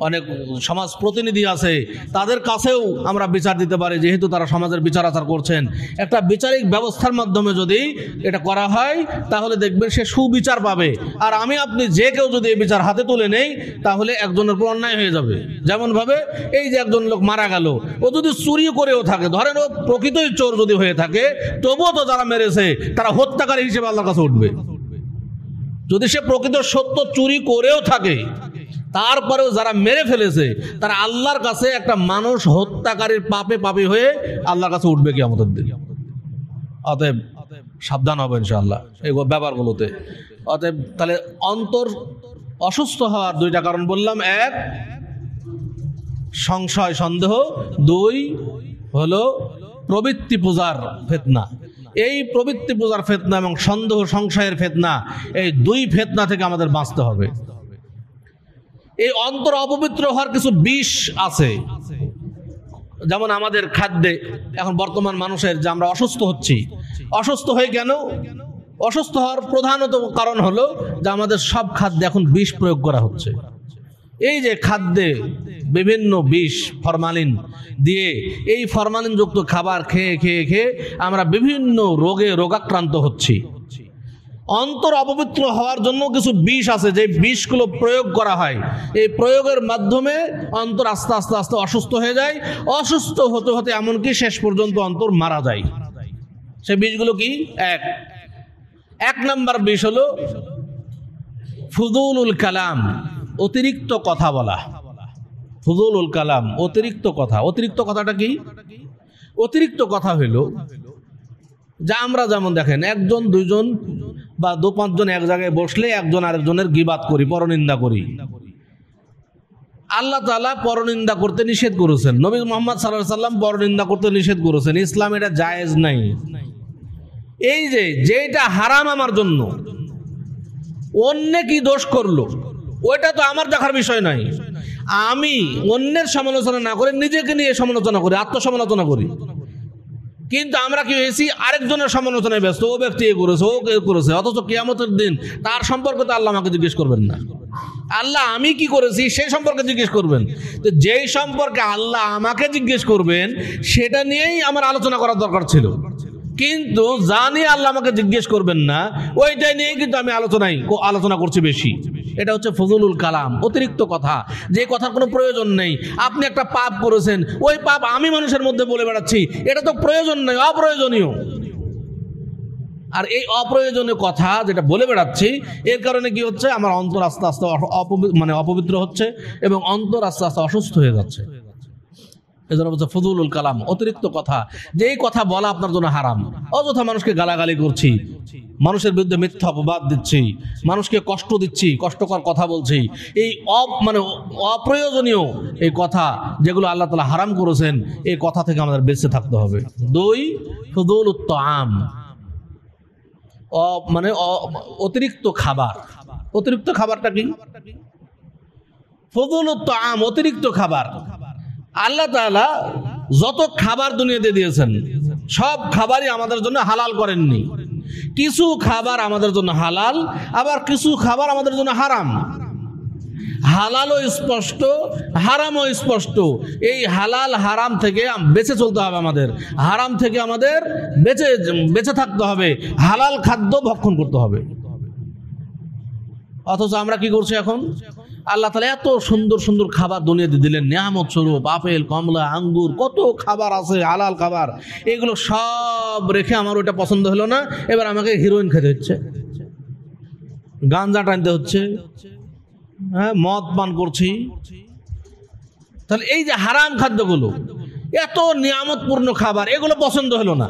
Speaker 1: অনেক সমাজ প্রতিনিধি আছে তাদের কাছেও আমরা বিচার দিতে পারি যেহেতু তারা সমাজের বিচার আচার করছেন একটা বিচারিক ব্যবস্থার মাধ্যমে যদি এটা করা হয় তাহলে দেখবেন সে সুবিচার পাবে আর আমি আপনি যে কেউ যদি এই বিচার হাতে তুলে নেই তাহলে একজনের উপর অন্যায় হয়ে যাবে যেমনভাবে এই যে একজন লোক মারা গেল ও যদি চুরি করেও থাকে ধরেন ও প্রকৃতই চোর যদি হয়ে থাকে তবুও তো যারা মেরেছে তারা হত্যাকারী হিসেবে আল্লাহর কাছে উঠবে যদি সে প্রকৃত সত্য চুরি করেও থাকে তারপরেও যারা মেরে ফেলেছে তারা আল্লাহর কাছে একটা মানুষ হত্যাকারীর পাপে পাপে হয়ে আল্লাহর কাছে উঠবে কি আমাদের দিকে অতএব সাবধান হবে ইনশাল্লাহ এই ব্যাপারগুলোতে অতএব তাহলে অন্তর অসুস্থ হওয়ার দুইটা কারণ বললাম এক সংশয় সন্দেহ দুই হলো প্রবৃত্তি পূজার ফেতনা এই প্রবৃত্তি পূজার ফেতনা এবং সন্দেহ সংশয়ের ফেতনা এই দুই ফেতনা থেকে আমাদের বাঁচতে হবে এই অন্তর অপবিত্র হওয়ার কিছু বিষ আছে যেমন আমাদের খাদ্যে এখন বর্তমান মানুষের যে আমরা অসুস্থ হচ্ছি অসুস্থ হয়ে কেন অসুস্থ হওয়ার প্রধানত কারণ হলো যে আমাদের সব খাদ্যে এখন বিষ প্রয়োগ করা হচ্ছে এই যে খাদ্যে বিভিন্ন বিষ ফরমালিন দিয়ে এই ফরমালিনযুক্ত খাবার খেয়ে খেয়ে খেয়ে আমরা বিভিন্ন রোগে রোগাক্রান্ত হচ্ছি অন্তর অপবিত্র হওয়ার জন্য কিছু বিষ আছে যে বিষগুলো প্রয়োগ করা হয় এই প্রয়োগের মাধ্যমে অন্তর আস্তে আস্তে আস্তে অসুস্থ হয়ে যায় অসুস্থ হতে হতে এমনকি শেষ পর্যন্ত অন্তর মারা যায় সে বিষগুলো কি এক এক নাম্বার বিষ হলো ফুজুল কালাম অতিরিক্ত কথা বলা ফুজুল কালাম অতিরিক্ত কথা অতিরিক্ত কথাটা কি অতিরিক্ত কথা হইল যা আমরা যেমন দেখেন একজন দুইজন বা দু পাঁচজন এক জায়গায় বসলে একজন আরেকজনের গিবাদ করি পরনিন্দা করি আল্লাহ তালা পরনিন্দা করতে নিষেধ করেছেন নবী মোহাম্মদ সাল্লাহ সাল্লাম পরনিন্দা করতে নিষেধ করেছেন ইসলাম এটা জায়েজ নাই এই যে যেটা হারাম আমার জন্য অন্যে কি দোষ করলো ওইটা তো আমার দেখার বিষয় নাই আমি অন্যের সমালোচনা না করে নিজেকে নিয়ে সমালোচনা করি আত্মসমালোচনা করি কিন্তু আমরা কি হয়েছি আরেকজনের সমালোচনায় ব্যস্ত ও ব্যক্তি এ করেছে ও এ করেছে অথচ কেয়ামতের দিন তার সম্পর্কে তো আল্লাহ আমাকে জিজ্ঞেস করবেন না আল্লাহ আমি কি করেছি সেই সম্পর্কে জিজ্ঞেস করবেন তো যেই সম্পর্কে আল্লাহ আমাকে জিজ্ঞেস করবেন সেটা নিয়েই আমার আলোচনা করার দরকার ছিল কিন্তু যা নিয়ে আল্লাহ আমাকে জিজ্ঞেস করবেন না ওইটাই নিয়ে কিন্তু আমি আলোচনাই আলোচনা করছি বেশি এটা হচ্ছে ফজলুল কালাম অতিরিক্ত কথা যে কথার কোনো প্রয়োজন নেই আপনি একটা পাপ করেছেন ওই পাপ আমি মানুষের মধ্যে বলে বেড়াচ্ছি এটা তো প্রয়োজন নেই অপ্রয়োজনীয় আর এই অপ্রয়োজনীয় কথা যেটা বলে বেড়াচ্ছি এর কারণে কি হচ্ছে আমার অন্তর আস্তে আস্তে মানে অপবিত্র হচ্ছে এবং অন্তর আস্তে আস্তে অসুস্থ হয়ে যাচ্ছে এজন্য বলছে ফজুলুল কালাম অতিরিক্ত কথা যে এই কথা বলা আপনার জন্য হারাম অযথা মানুষকে গালাগালি করছি মানুষের বিরুদ্ধে মিথ্যা অপবাদ দিচ্ছি মানুষকে কষ্ট দিচ্ছি কষ্টকর কথা বলছি এই অপ মানে অপ্রয়োজনীয় এই কথা যেগুলো আল্লাহ তালা হারাম করেছেন এই কথা থেকে আমাদের বেঁচে থাকতে হবে দুই ফজুল আম মানে অতিরিক্ত খাবার অতিরিক্ত খাবারটা কি ফজুল আম অতিরিক্ত খাবার আল্লাহ তালা যত খাবার দুনিয়াতে দিয়েছেন সব খাবারই আমাদের জন্য হালাল করেননি কিছু খাবার আমাদের জন্য হালাল আবার কিছু খাবার আমাদের জন্য হারাম হালালও স্পষ্ট হারামও স্পষ্ট এই হালাল হারাম থেকে বেঁচে চলতে হবে আমাদের হারাম থেকে আমাদের বেঁচে বেঁচে থাকতে হবে হালাল খাদ্য ভক্ষণ করতে হবে অথচ আমরা কি করছি এখন আল্লাহ তালা এত সুন্দর সুন্দর খাবার দুনিয়াতে দিলেন নিয়ামত স্বরূপ আপেল কমলা আঙ্গুর কত খাবার আছে আলাল খাবার এগুলো সব রেখে আমার ওটা পছন্দ হলো না এবার আমাকে হিরোইন খেতে হচ্ছে গাঞ্জা টানতে হচ্ছে হ্যাঁ মদ পান করছি তাহলে এই যে হারাম খাদ্যগুলো এত নিয়ামতপূর্ণ খাবার এগুলো পছন্দ হলো না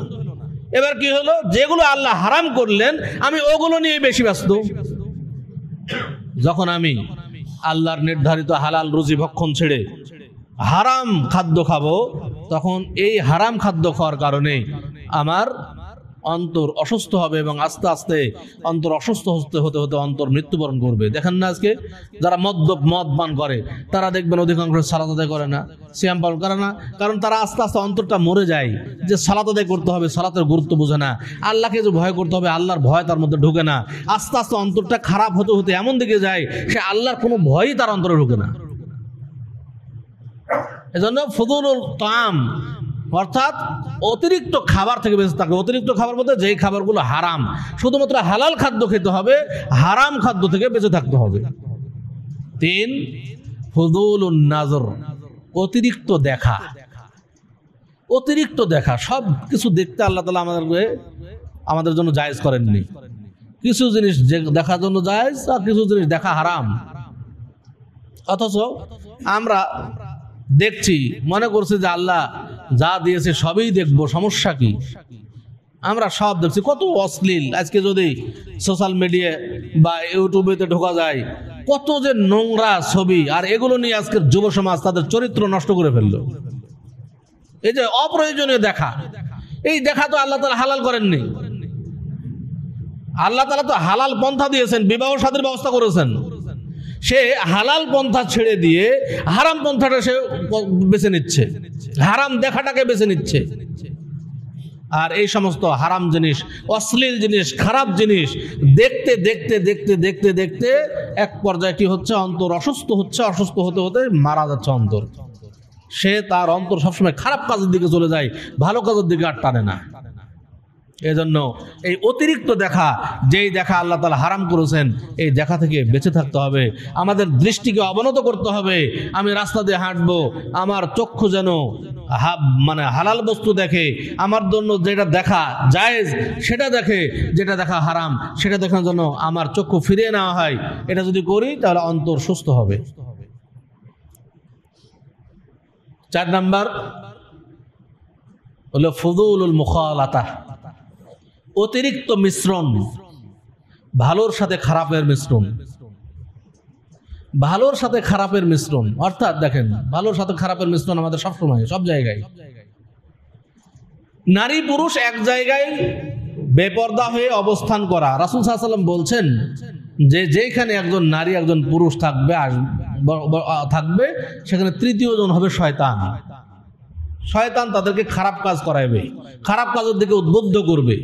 Speaker 1: এবার কি হলো যেগুলো আল্লাহ হারাম করলেন আমি ওগুলো নিয়ে বেশি ব্যস্ত যখন আমি আল্লাহর নির্ধারিত হালাল রুজি ভক্ষণ ছেড়ে হারাম খাদ্য খাবো তখন এই হারাম খাদ্য খাওয়ার কারণে আমার অন্তর অসুস্থ হবে এবং আস্তে আস্তে অন্তর অসুস্থ হতে হতে হতে অন্তর মৃত্যুবরণ করবে দেখেন না আজকে যারা মদ্যপ মদ পান করে তারা দেখবেন অধিকাংশ সালাত আদায় করে না শ্যাম পালন করে না কারণ তারা আস্তে আস্তে অন্তরটা মরে যায় যে সালাদ আদায় করতে হবে সালাতের গুরুত্ব বোঝে না আল্লাহকে যে ভয় করতে হবে আল্লাহর ভয় তার মধ্যে ঢুকে না আস্তে আস্তে অন্তরটা খারাপ হতে হতে এমন দিকে যায় সে আল্লাহর কোনো ভয়ই তার অন্তরে ঢুকে না এজন্য ফজলুল তাম অর্থাৎ অতিরিক্ত খাবার থেকে বেঁচে থাকবে অতিরিক্ত খাবার বলতে যেই খাবারগুলো হারাম শুধুমাত্র হালাল খাদ্য খেতে হবে হারাম খাদ্য থেকে বেঁচে থাকতে হবে তিন ফজুল নাজর অতিরিক্ত দেখা অতিরিক্ত দেখা সব কিছু দেখতে আল্লাহ তালা আমাদেরকে আমাদের জন্য জায়েজ করেননি কিছু জিনিস দেখার জন্য জায়েজ আর কিছু জিনিস দেখা হারাম অথচ আমরা দেখছি মনে করছি যে আল্লাহ যা দিয়েছে সবই দেখবো সমস্যা কি আমরা সব দেখছি কত অশ্লীল আজকে যদি সোশ্যাল মিডিয়া বা ইউটিউবেতে ঢোকা যায় কত যে নোংরা ছবি আর এগুলো নিয়ে আজকের যুব সমাজ তাদের চরিত্র নষ্ট করে ফেললো এই যে অপ্রয়োজনীয় দেখা এই দেখা তো আল্লাহ তালা হালাল করেননি আল্লাহ তালা তো হালাল পন্থা দিয়েছেন বিবাহ সাদের ব্যবস্থা করেছেন সে হালাল পন্থা ছেড়ে দিয়ে হারাম পন্থাটা সে বেছে নিচ্ছে হারাম দেখাটাকে বেছে নিচ্ছে আর এই সমস্ত হারাম জিনিস অশ্লীল জিনিস খারাপ জিনিস দেখতে দেখতে দেখতে দেখতে দেখতে এক পর্যায়ে কি হচ্ছে অন্তর অসুস্থ হচ্ছে অসুস্থ হতে হতে মারা যাচ্ছে অন্তর সে তার অন্তর সবসময় খারাপ কাজের দিকে চলে যায় ভালো কাজের দিকে আর টানে না এজন্য এই অতিরিক্ত দেখা যেই দেখা আল্লাহ তালা হারাম করেছেন এই দেখা থেকে বেঁচে থাকতে হবে আমাদের দৃষ্টিকে অবনত করতে হবে আমি রাস্তা দিয়ে হাঁটবো আমার চক্ষু যেন মানে হালাল বস্তু দেখে আমার জন্য যেটা দেখা জায়েজ সেটা দেখে যেটা দেখা হারাম সেটা দেখার জন্য আমার চক্ষু ফিরিয়ে নেওয়া হয় এটা যদি করি তাহলে অন্তর সুস্থ হবে চার নাম্বার হলো ফজুল মুখালাতা অতিরিক্ত মিশ্রণ ভালোর সাথে খারাপের মিশ্রণ ভালোর সাথে খারাপের মিশ্রণ অর্থাৎ দেখেন ভালোর সাথে খারাপের মিশ্রণ আমাদের সবসময় সব জায়গায় নারী পুরুষ এক জায়গায় বেপর্দা হয়ে অবস্থান করা রাসুল সাহাশাল্লাম বলছেন যে যেখানে একজন নারী একজন পুরুষ থাকবে থাকবে সেখানে তৃতীয় জন হবে শয়তান শয়তান তাদেরকে খারাপ কাজ করাইবে খারাপ কাজের দিকে উদ্বুদ্ধ করবে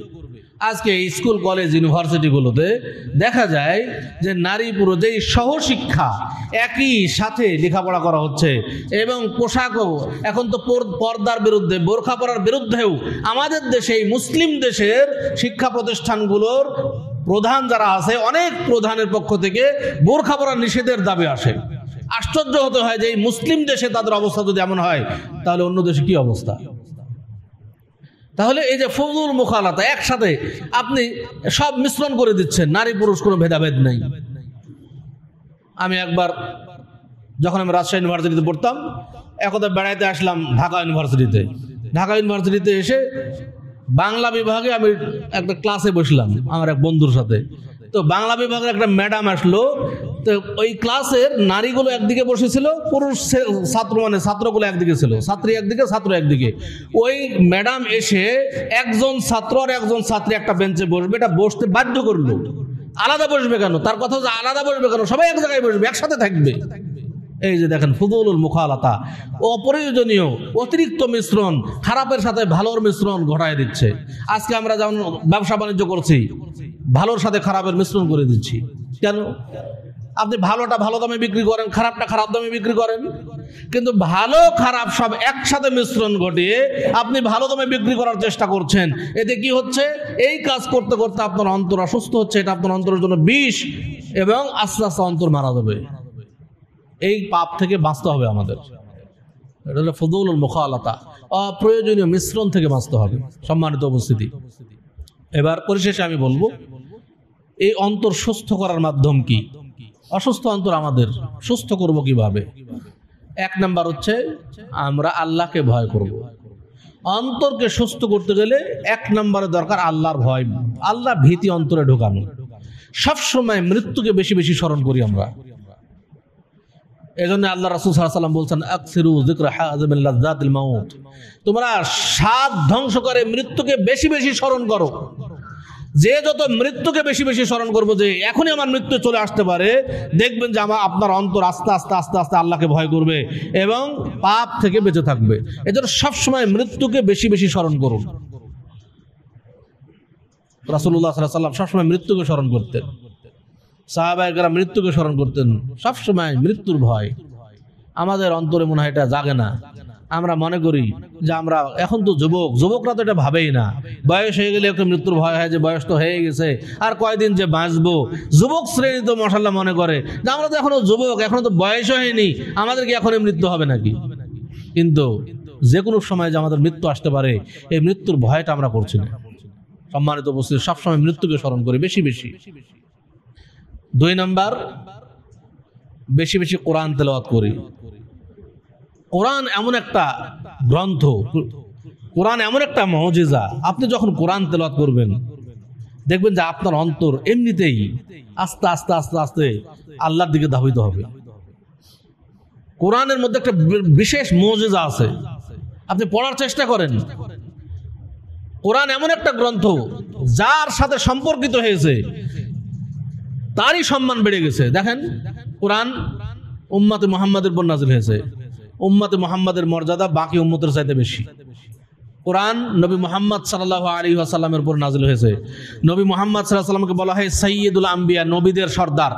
Speaker 1: আজকে স্কুল কলেজ ইউনিভার্সিটিগুলোতে দেখা যায় যে নারী পুরো যেই সহশিক্ষা একই সাথে লেখাপড়া করা হচ্ছে এবং পোশাকও এখন তো পর্দার বিরুদ্ধে বোরখা পড়ার বিরুদ্ধেও আমাদের দেশে এই মুসলিম দেশের শিক্ষা প্রতিষ্ঠানগুলোর প্রধান যারা আছে অনেক প্রধানের পক্ষ থেকে বোরখা পড়ার নিষেধের দাবি আসে আশ্চর্য হতে হয় যে এই মুসলিম দেশে তাদের অবস্থা যদি এমন হয় তাহলে অন্য দেশে কি অবস্থা তাহলে এই যে ফজুল মুখালাতা একসাথে আপনি সব মিশ্রণ করে দিচ্ছেন নারী পুরুষ কোনো ভেদাভেদ নেই আমি একবার যখন আমি রাজশাহী ইউনিভার্সিটিতে পড়তাম একদা বেড়াইতে আসলাম ঢাকা ইউনিভার্সিটিতে ঢাকা ইউনিভার্সিটিতে এসে বাংলা বিভাগে আমি একটা ক্লাসে বসলাম আমার এক বন্ধুর সাথে তো বাংলা বিভাগের একটা ম্যাডাম আসলো তো ওই ক্লাসের নারীগুলো একদিকে বসেছিল পুরুষ ছাত্র মানে ছাত্রগুলো একদিকে ছিল ছাত্রী একদিকে ছাত্র একদিকে ওই ম্যাডাম এসে একজন ছাত্র আর একজন ছাত্রী একটা বেঞ্চে বসবে এটা বসতে বাধ্য করলো আলাদা বসবে কেন তার কথা হচ্ছে আলাদা বসবে কেন সবাই এক জায়গায় বসবে একসাথে থাকবে এই যে দেখেন ফজলুল মুখালাতা অপ্রয়োজনীয় অতিরিক্ত মিশ্রণ খারাপের সাথে ভালোর মিশ্রণ ঘটায় দিচ্ছে আজকে আমরা যেমন ব্যবসা বাণিজ্য করছি ভালোর সাথে খারাপের মিশ্রণ করে দিচ্ছি কেন আপনি ভালোটা ভালো দামে বিক্রি করেন খারাপটা খারাপ দামে বিক্রি করেন কিন্তু ভালো খারাপ সব একসাথে মিশ্রণ ঘটিয়ে আপনি ভালো দামে বিক্রি করার চেষ্টা করছেন এতে কি হচ্ছে এই কাজ করতে করতে আপনার অন্তর অসুস্থ হচ্ছে এটা আপনার অন্তরের জন্য বিষ এবং আস্তে আস্তে অন্তর মারা যাবে এই পাপ থেকে বাঁচতে হবে আমাদের এটা হলো ফদৌল মুখালতা অপ্রয়োজনীয় মিশ্রণ থেকে বাঁচতে হবে সম্মানিত উপস্থিতি এবার পরিশেষে আমি বলবো এই অন্তর সুস্থ করার মাধ্যম কি অসুস্থ অন্তর আমাদের সুস্থ করব কিভাবে এক নাম্বার হচ্ছে আমরা আল্লাহকে ভয় করব। অন্তরকে সুস্থ করতে গেলে এক নম্বরে দরকার আল্লাহর ভয় আল্লাহ ভীতি অন্তরে ঢোকানো সবসময় মৃত্যুকে বেশি বেশি স্মরণ করি আমরা এজন্য আল্লাহ রাসুল সাল্লাম বলছেন তোমরা সাত ধ্বংস করে মৃত্যুকে বেশি বেশি স্মরণ করো যে যত মৃত্যুকে বেশি বেশি স্মরণ করবো যে এখনই আমার মৃত্যু চলে আসতে পারে দেখবেন যে আমার আপনার অন্তর আস্তে আস্তে আস্তে আস্তে আল্লাহকে ভয় করবে এবং পাপ থেকে বেঁচে থাকবে এজন্য সবসময় মৃত্যুকে বেশি বেশি স্মরণ করুন রাসুল্লাহ সাল্লাম সবসময় মৃত্যুকে স্মরণ করতেন সাহাবাহিকরা মৃত্যুকে স্মরণ করতেন সবসময় মৃত্যুর ভয় আমাদের অন্তরে মনে হয় এটা জাগে না আমরা মনে করি যে আমরা এখন তো যুবক যুবকরা তো এটা ভাবেই না বয়স হয়ে গেলে একটু মৃত্যুর ভয় হয় যে বয়স তো হয়ে গেছে আর কয়দিন যে বাঁচবো যুবক শ্রেণী তো মশাল্লা মনে করে যে আমরা তো এখনো যুবক এখনো তো বয়স হয়নি আমাদের কি এখনই মৃত্যু হবে নাকি কিন্তু যে কোনো সময় যে আমাদের মৃত্যু আসতে পারে এই মৃত্যুর ভয়টা আমরা করছি না সম্মানিত উপস্থিত সবসময় মৃত্যুকে স্মরণ করি বেশি বেশি দুই নম্বর বেশি বেশি কোরআন তেলাওয়াত করি কোরআন এমন একটা গ্রন্থ কোরআন এমন একটা মহজেজা আপনি যখন কোরআন তেলাওয়াত করবেন দেখবেন যে আপনার অন্তর এমনিতেই আস্তে আস্তে আস্তে আস্তে আল্লাহর দিকে ধাবিত হবে কোরআনের মধ্যে একটা বিশেষ মজেজা আছে আপনি পড়ার চেষ্টা করেন কোরআন এমন একটা গ্রন্থ যার সাথে সম্পর্কিত হয়েছে তারই সম্মান বেড়ে গেছে দেখেন কোরআন উম্মাতে মোহাম্মদের উপর নাজিল হয়েছে উম্মাতে মোহাম্মদের মর্যাদা বাকি উম্মতের চাইতে বেশি কোরআন নবী মোহাম্মদ সাল্লাহ আলী আসাল্লামের উপর নাজিল হয়েছে নবী মোহাম্মদ সাল্লাহ সাল্লামকে বলা হয় সৈয়দুল আম্বিয়া নবীদের সর্দার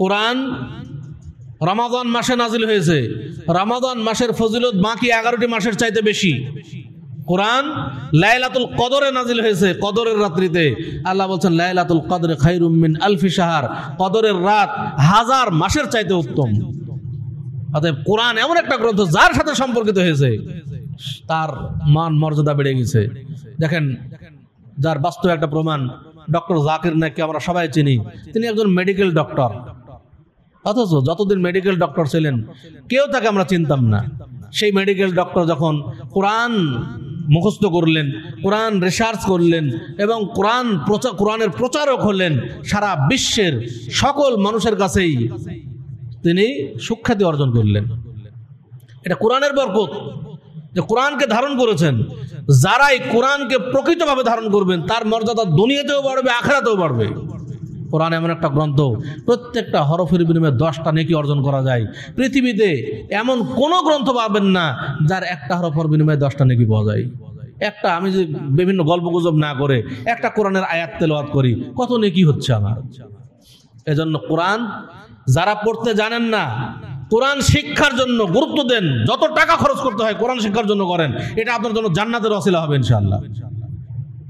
Speaker 1: কোরআন রমাদান মাসে নাজিল হয়েছে রমাদান মাসের ফজিলত বাকি এগারোটি মাসের চাইতে বেশি কোরআন লাইলাতুল কদরে নাজিল হয়েছে কদরের রাত্রিতে আল্লাহ বলছেন লাইলাতুল কদরে খাইরুমিন আলফি সাহার কদরের রাত হাজার মাসের চাইতে উত্তম অতএব কোরআন এমন একটা গ্রন্থ যার সাথে সম্পর্কিত হয়েছে তার মান মর্যাদা বেড়ে গেছে দেখেন যার বাস্তব একটা প্রমাণ ডক্টর জাকির নাকি আমরা সবাই চিনি তিনি একজন মেডিকেল ডক্টর অথচ যতদিন মেডিকেল ডক্টর ছিলেন কেউ তাকে আমরা চিনতাম না সেই মেডিকেল ডক্টর যখন কোরআন মুখস্থ করলেন কোরআন রিসার্চ করলেন এবং কোরআন প্রচার কোরআনের প্রচারক হলেন সারা বিশ্বের সকল মানুষের কাছেই তিনি সুখ্যাতি অর্জন করলেন এটা কোরআনের বরকত যে কোরআনকে ধারণ করেছেন যারাই কোরআনকে প্রকৃতভাবে ধারণ করবেন তার মর্যাদা দুনিয়াতেও বাড়বে আখড়াতেও বাড়বে কোরআন এমন একটা গ্রন্থ প্রত্যেকটা হরফের বিনিময়ে দশটা নেকি অর্জন করা যায় পৃথিবীতে এমন কোনো গ্রন্থ পাবেন না যার একটা হরফের বিনিময়ে দশটা নেকি পাওয়া যায় একটা আমি যে বিভিন্ন গল্প গুজব না করে একটা কোরআনের আয়াত তেলওয়াত করি কত নেকি হচ্ছে আমার এজন্য কোরআন যারা পড়তে জানেন না কোরআন শিক্ষার জন্য গুরুত্ব দেন যত টাকা খরচ করতে হয় কোরআন শিক্ষার জন্য করেন এটা আপনার জন্য জান্নাতের অসিলা হবে ইনশাল্লাহ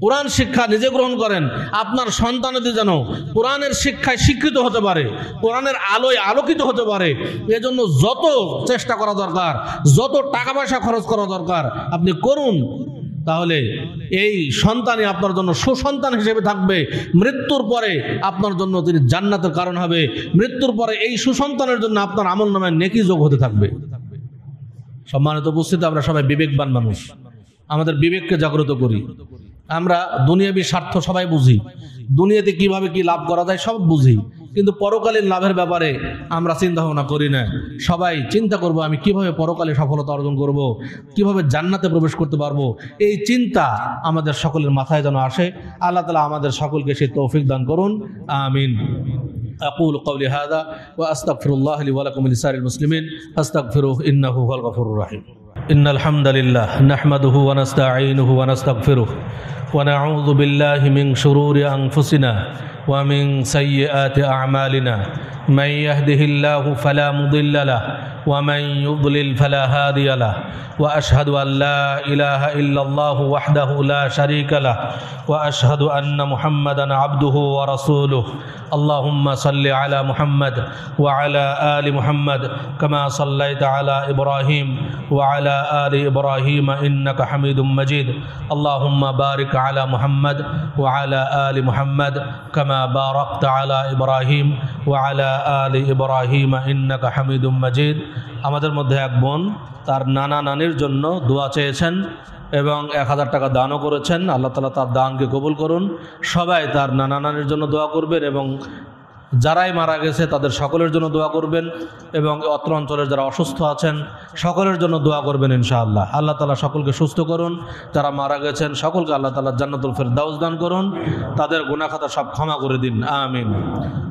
Speaker 1: কোরআন শিক্ষা নিজে গ্রহণ করেন আপনার সন্তানেতে যেন কোরআনের শিক্ষায় শিক্ষিত হতে পারে কোরআনের আলোয় আলোকিত হতে পারে এজন্য যত চেষ্টা করা দরকার যত টাকা পয়সা খরচ করা দরকার আপনি করুন তাহলে এই সন্তানই আপনার জন্য সুসন্তান হিসেবে থাকবে মৃত্যুর পরে আপনার জন্য তিনি জান্নাতের কারণ হবে মৃত্যুর পরে এই সুসন্তানের জন্য আপনার আমল নামে নেকি যোগ হতে থাকবে সম্মানিত উপস্থিত আমরা সবাই বিবেকবান মানুষ আমাদের বিবেককে জাগ্রত করি আমরা দুনিয়াবি স্বার্থ সবাই বুঝি দুনিয়াতে কিভাবে কি লাভ করা যায় সব বুঝি কিন্তু পরকালীন লাভের ব্যাপারে আমরা চিন্তা ভাবনা করি না সবাই চিন্তা করব আমি কিভাবে পরকালে সফলতা অর্জন করব কিভাবে জান্নাতে প্রবেশ করতে পারবো এই চিন্তা আমাদের সকলের মাথায় যেন আসে আল্লাহ তালা আমাদের সকলকে সে তৌফিক দান করুন আমিন أقول قولي هذا وأستغفر الله لي ولكم لسائر المسلمين أستغفروه إنه هو الغفور রাহিম إن الحمد لله نحمده ونستعينه ونستغفره ونعوذ بالله من شرور أنفسنا ومن سيئات أعمالنا من يهده الله فلا مضل له ومن يضلل فلا هادي له واشهد ان لا اله الا الله وحده لا شريك له واشهد ان محمدا عبده ورسوله اللهم صل على محمد وعلى ال محمد كما صليت على ابراهيم وعلى ال ابراهيم انك حميد مجيد اللهم بارك على محمد وعلى ال محمد كما باركت على ابراهيم وعلى আলি ইব্রাহিম ইন্নাকা হামিদুম মাজিদ আমাদের মধ্যে এক বোন তার নানা নানির জন্য দোয়া চেয়েছেন এবং এক হাজার টাকা দানও করেছেন আল্লাহ তালা তার দানকে কবুল করুন সবাই তার নানা নানির জন্য দোয়া করবেন এবং যারাই মারা গেছে তাদের সকলের জন্য দোয়া করবেন এবং অত্র অঞ্চলের যারা অসুস্থ আছেন সকলের জন্য দোয়া করবেন ইনশাআল্লাহ আল্লাহ তালা সকলকে সুস্থ করুন যারা মারা গেছেন সকলকে আল্লাহ তালা জান্নাতুল ফের দান করুন তাদের গুণাখাতা সব ক্ষমা করে দিন আমিন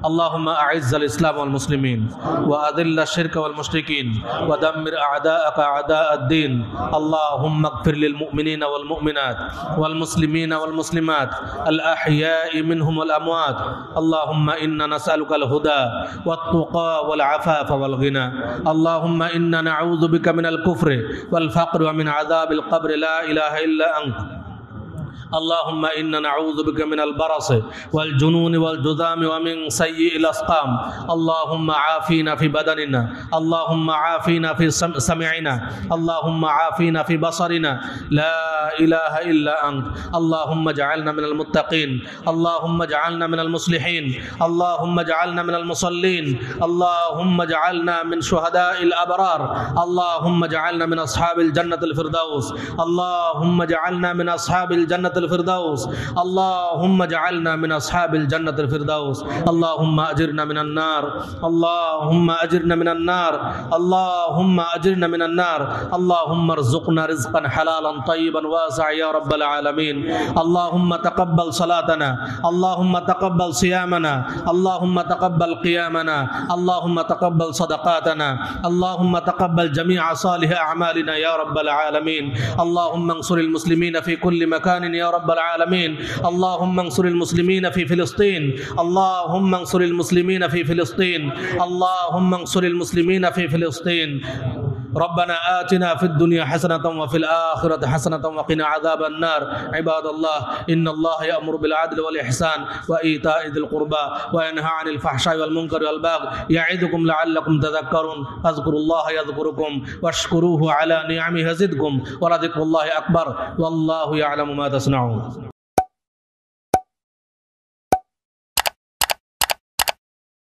Speaker 1: আল্লাহ আইজাল ইসলাম আল মুসলিমিন ওয়া আদিল্লা শেরক আল মুশরিকিন ওয়া দাম্মির আদা আকা আদা আদ্দিন আল্লাহ মাগফির লিল মুমিনিন ওয়াল মুমিনাত ওয়াল মুসলিমিন ওয়াল মুসলিমাত আল আহইয়া মিনহুম ওয়াল আমওয়াত আল্লাহুম্মা ইন্না نسألك الهدى والتقى والعفاف والغنى اللهم إنا نعوذ بك من الكفر والفقر ومن عذاب القبر لا إله إلا أنت اللهم إنا نعوذ بك من البرص والجنون والجذام ومن سيء الأسقام اللهم عافينا في بدننا اللهم عافينا في سمعنا اللهم عافينا في بصرنا لا إله إلا أنت اللهم اجعلنا من المتقين اللهم اجعلنا من المصلحين اللهم اجعلنا من المصلين اللهم اجعلنا من شهداء الأبرار اللهم اجعلنا من أصحاب الجنة الفردوس اللهم اجعلنا من أصحاب الجنة الفردوس اللهم اجعلنا من أصحاب الجنة الفردوس اللهم أجرنا من النار اللهم أجرنا من النار اللهم أجرنا من النار اللهم ارزقنا رزقا حلالا طيبا واسعا يا رب العالمين اللهم تقبل صلاتنا اللهم تقبل صيامنا اللهم تقبل قيامنا اللهم تقبل صدقاتنا اللهم تقبل جميع صالح أعمالنا يا رب العالمين اللهم انصر المسلمين في كل مكان يا رب العالمين اللهم انصر المسلمين في فلسطين اللهم انصر المسلمين في فلسطين اللهم انصر المسلمين في فلسطين ربنا آتنا في الدنيا حسنة وفي الآخرة حسنة وقنا عذاب النار عباد الله إن الله يأمر بالعدل والإحسان وإيتاء ذي القربى وينهى عن الفحشاء والمنكر والبغي يعظكم لعلكم تذكرون فاذكروا الله يذكركم واشكروه على نعمه زدكم ولذكر الله أكبر والله يعلم ما تصنعون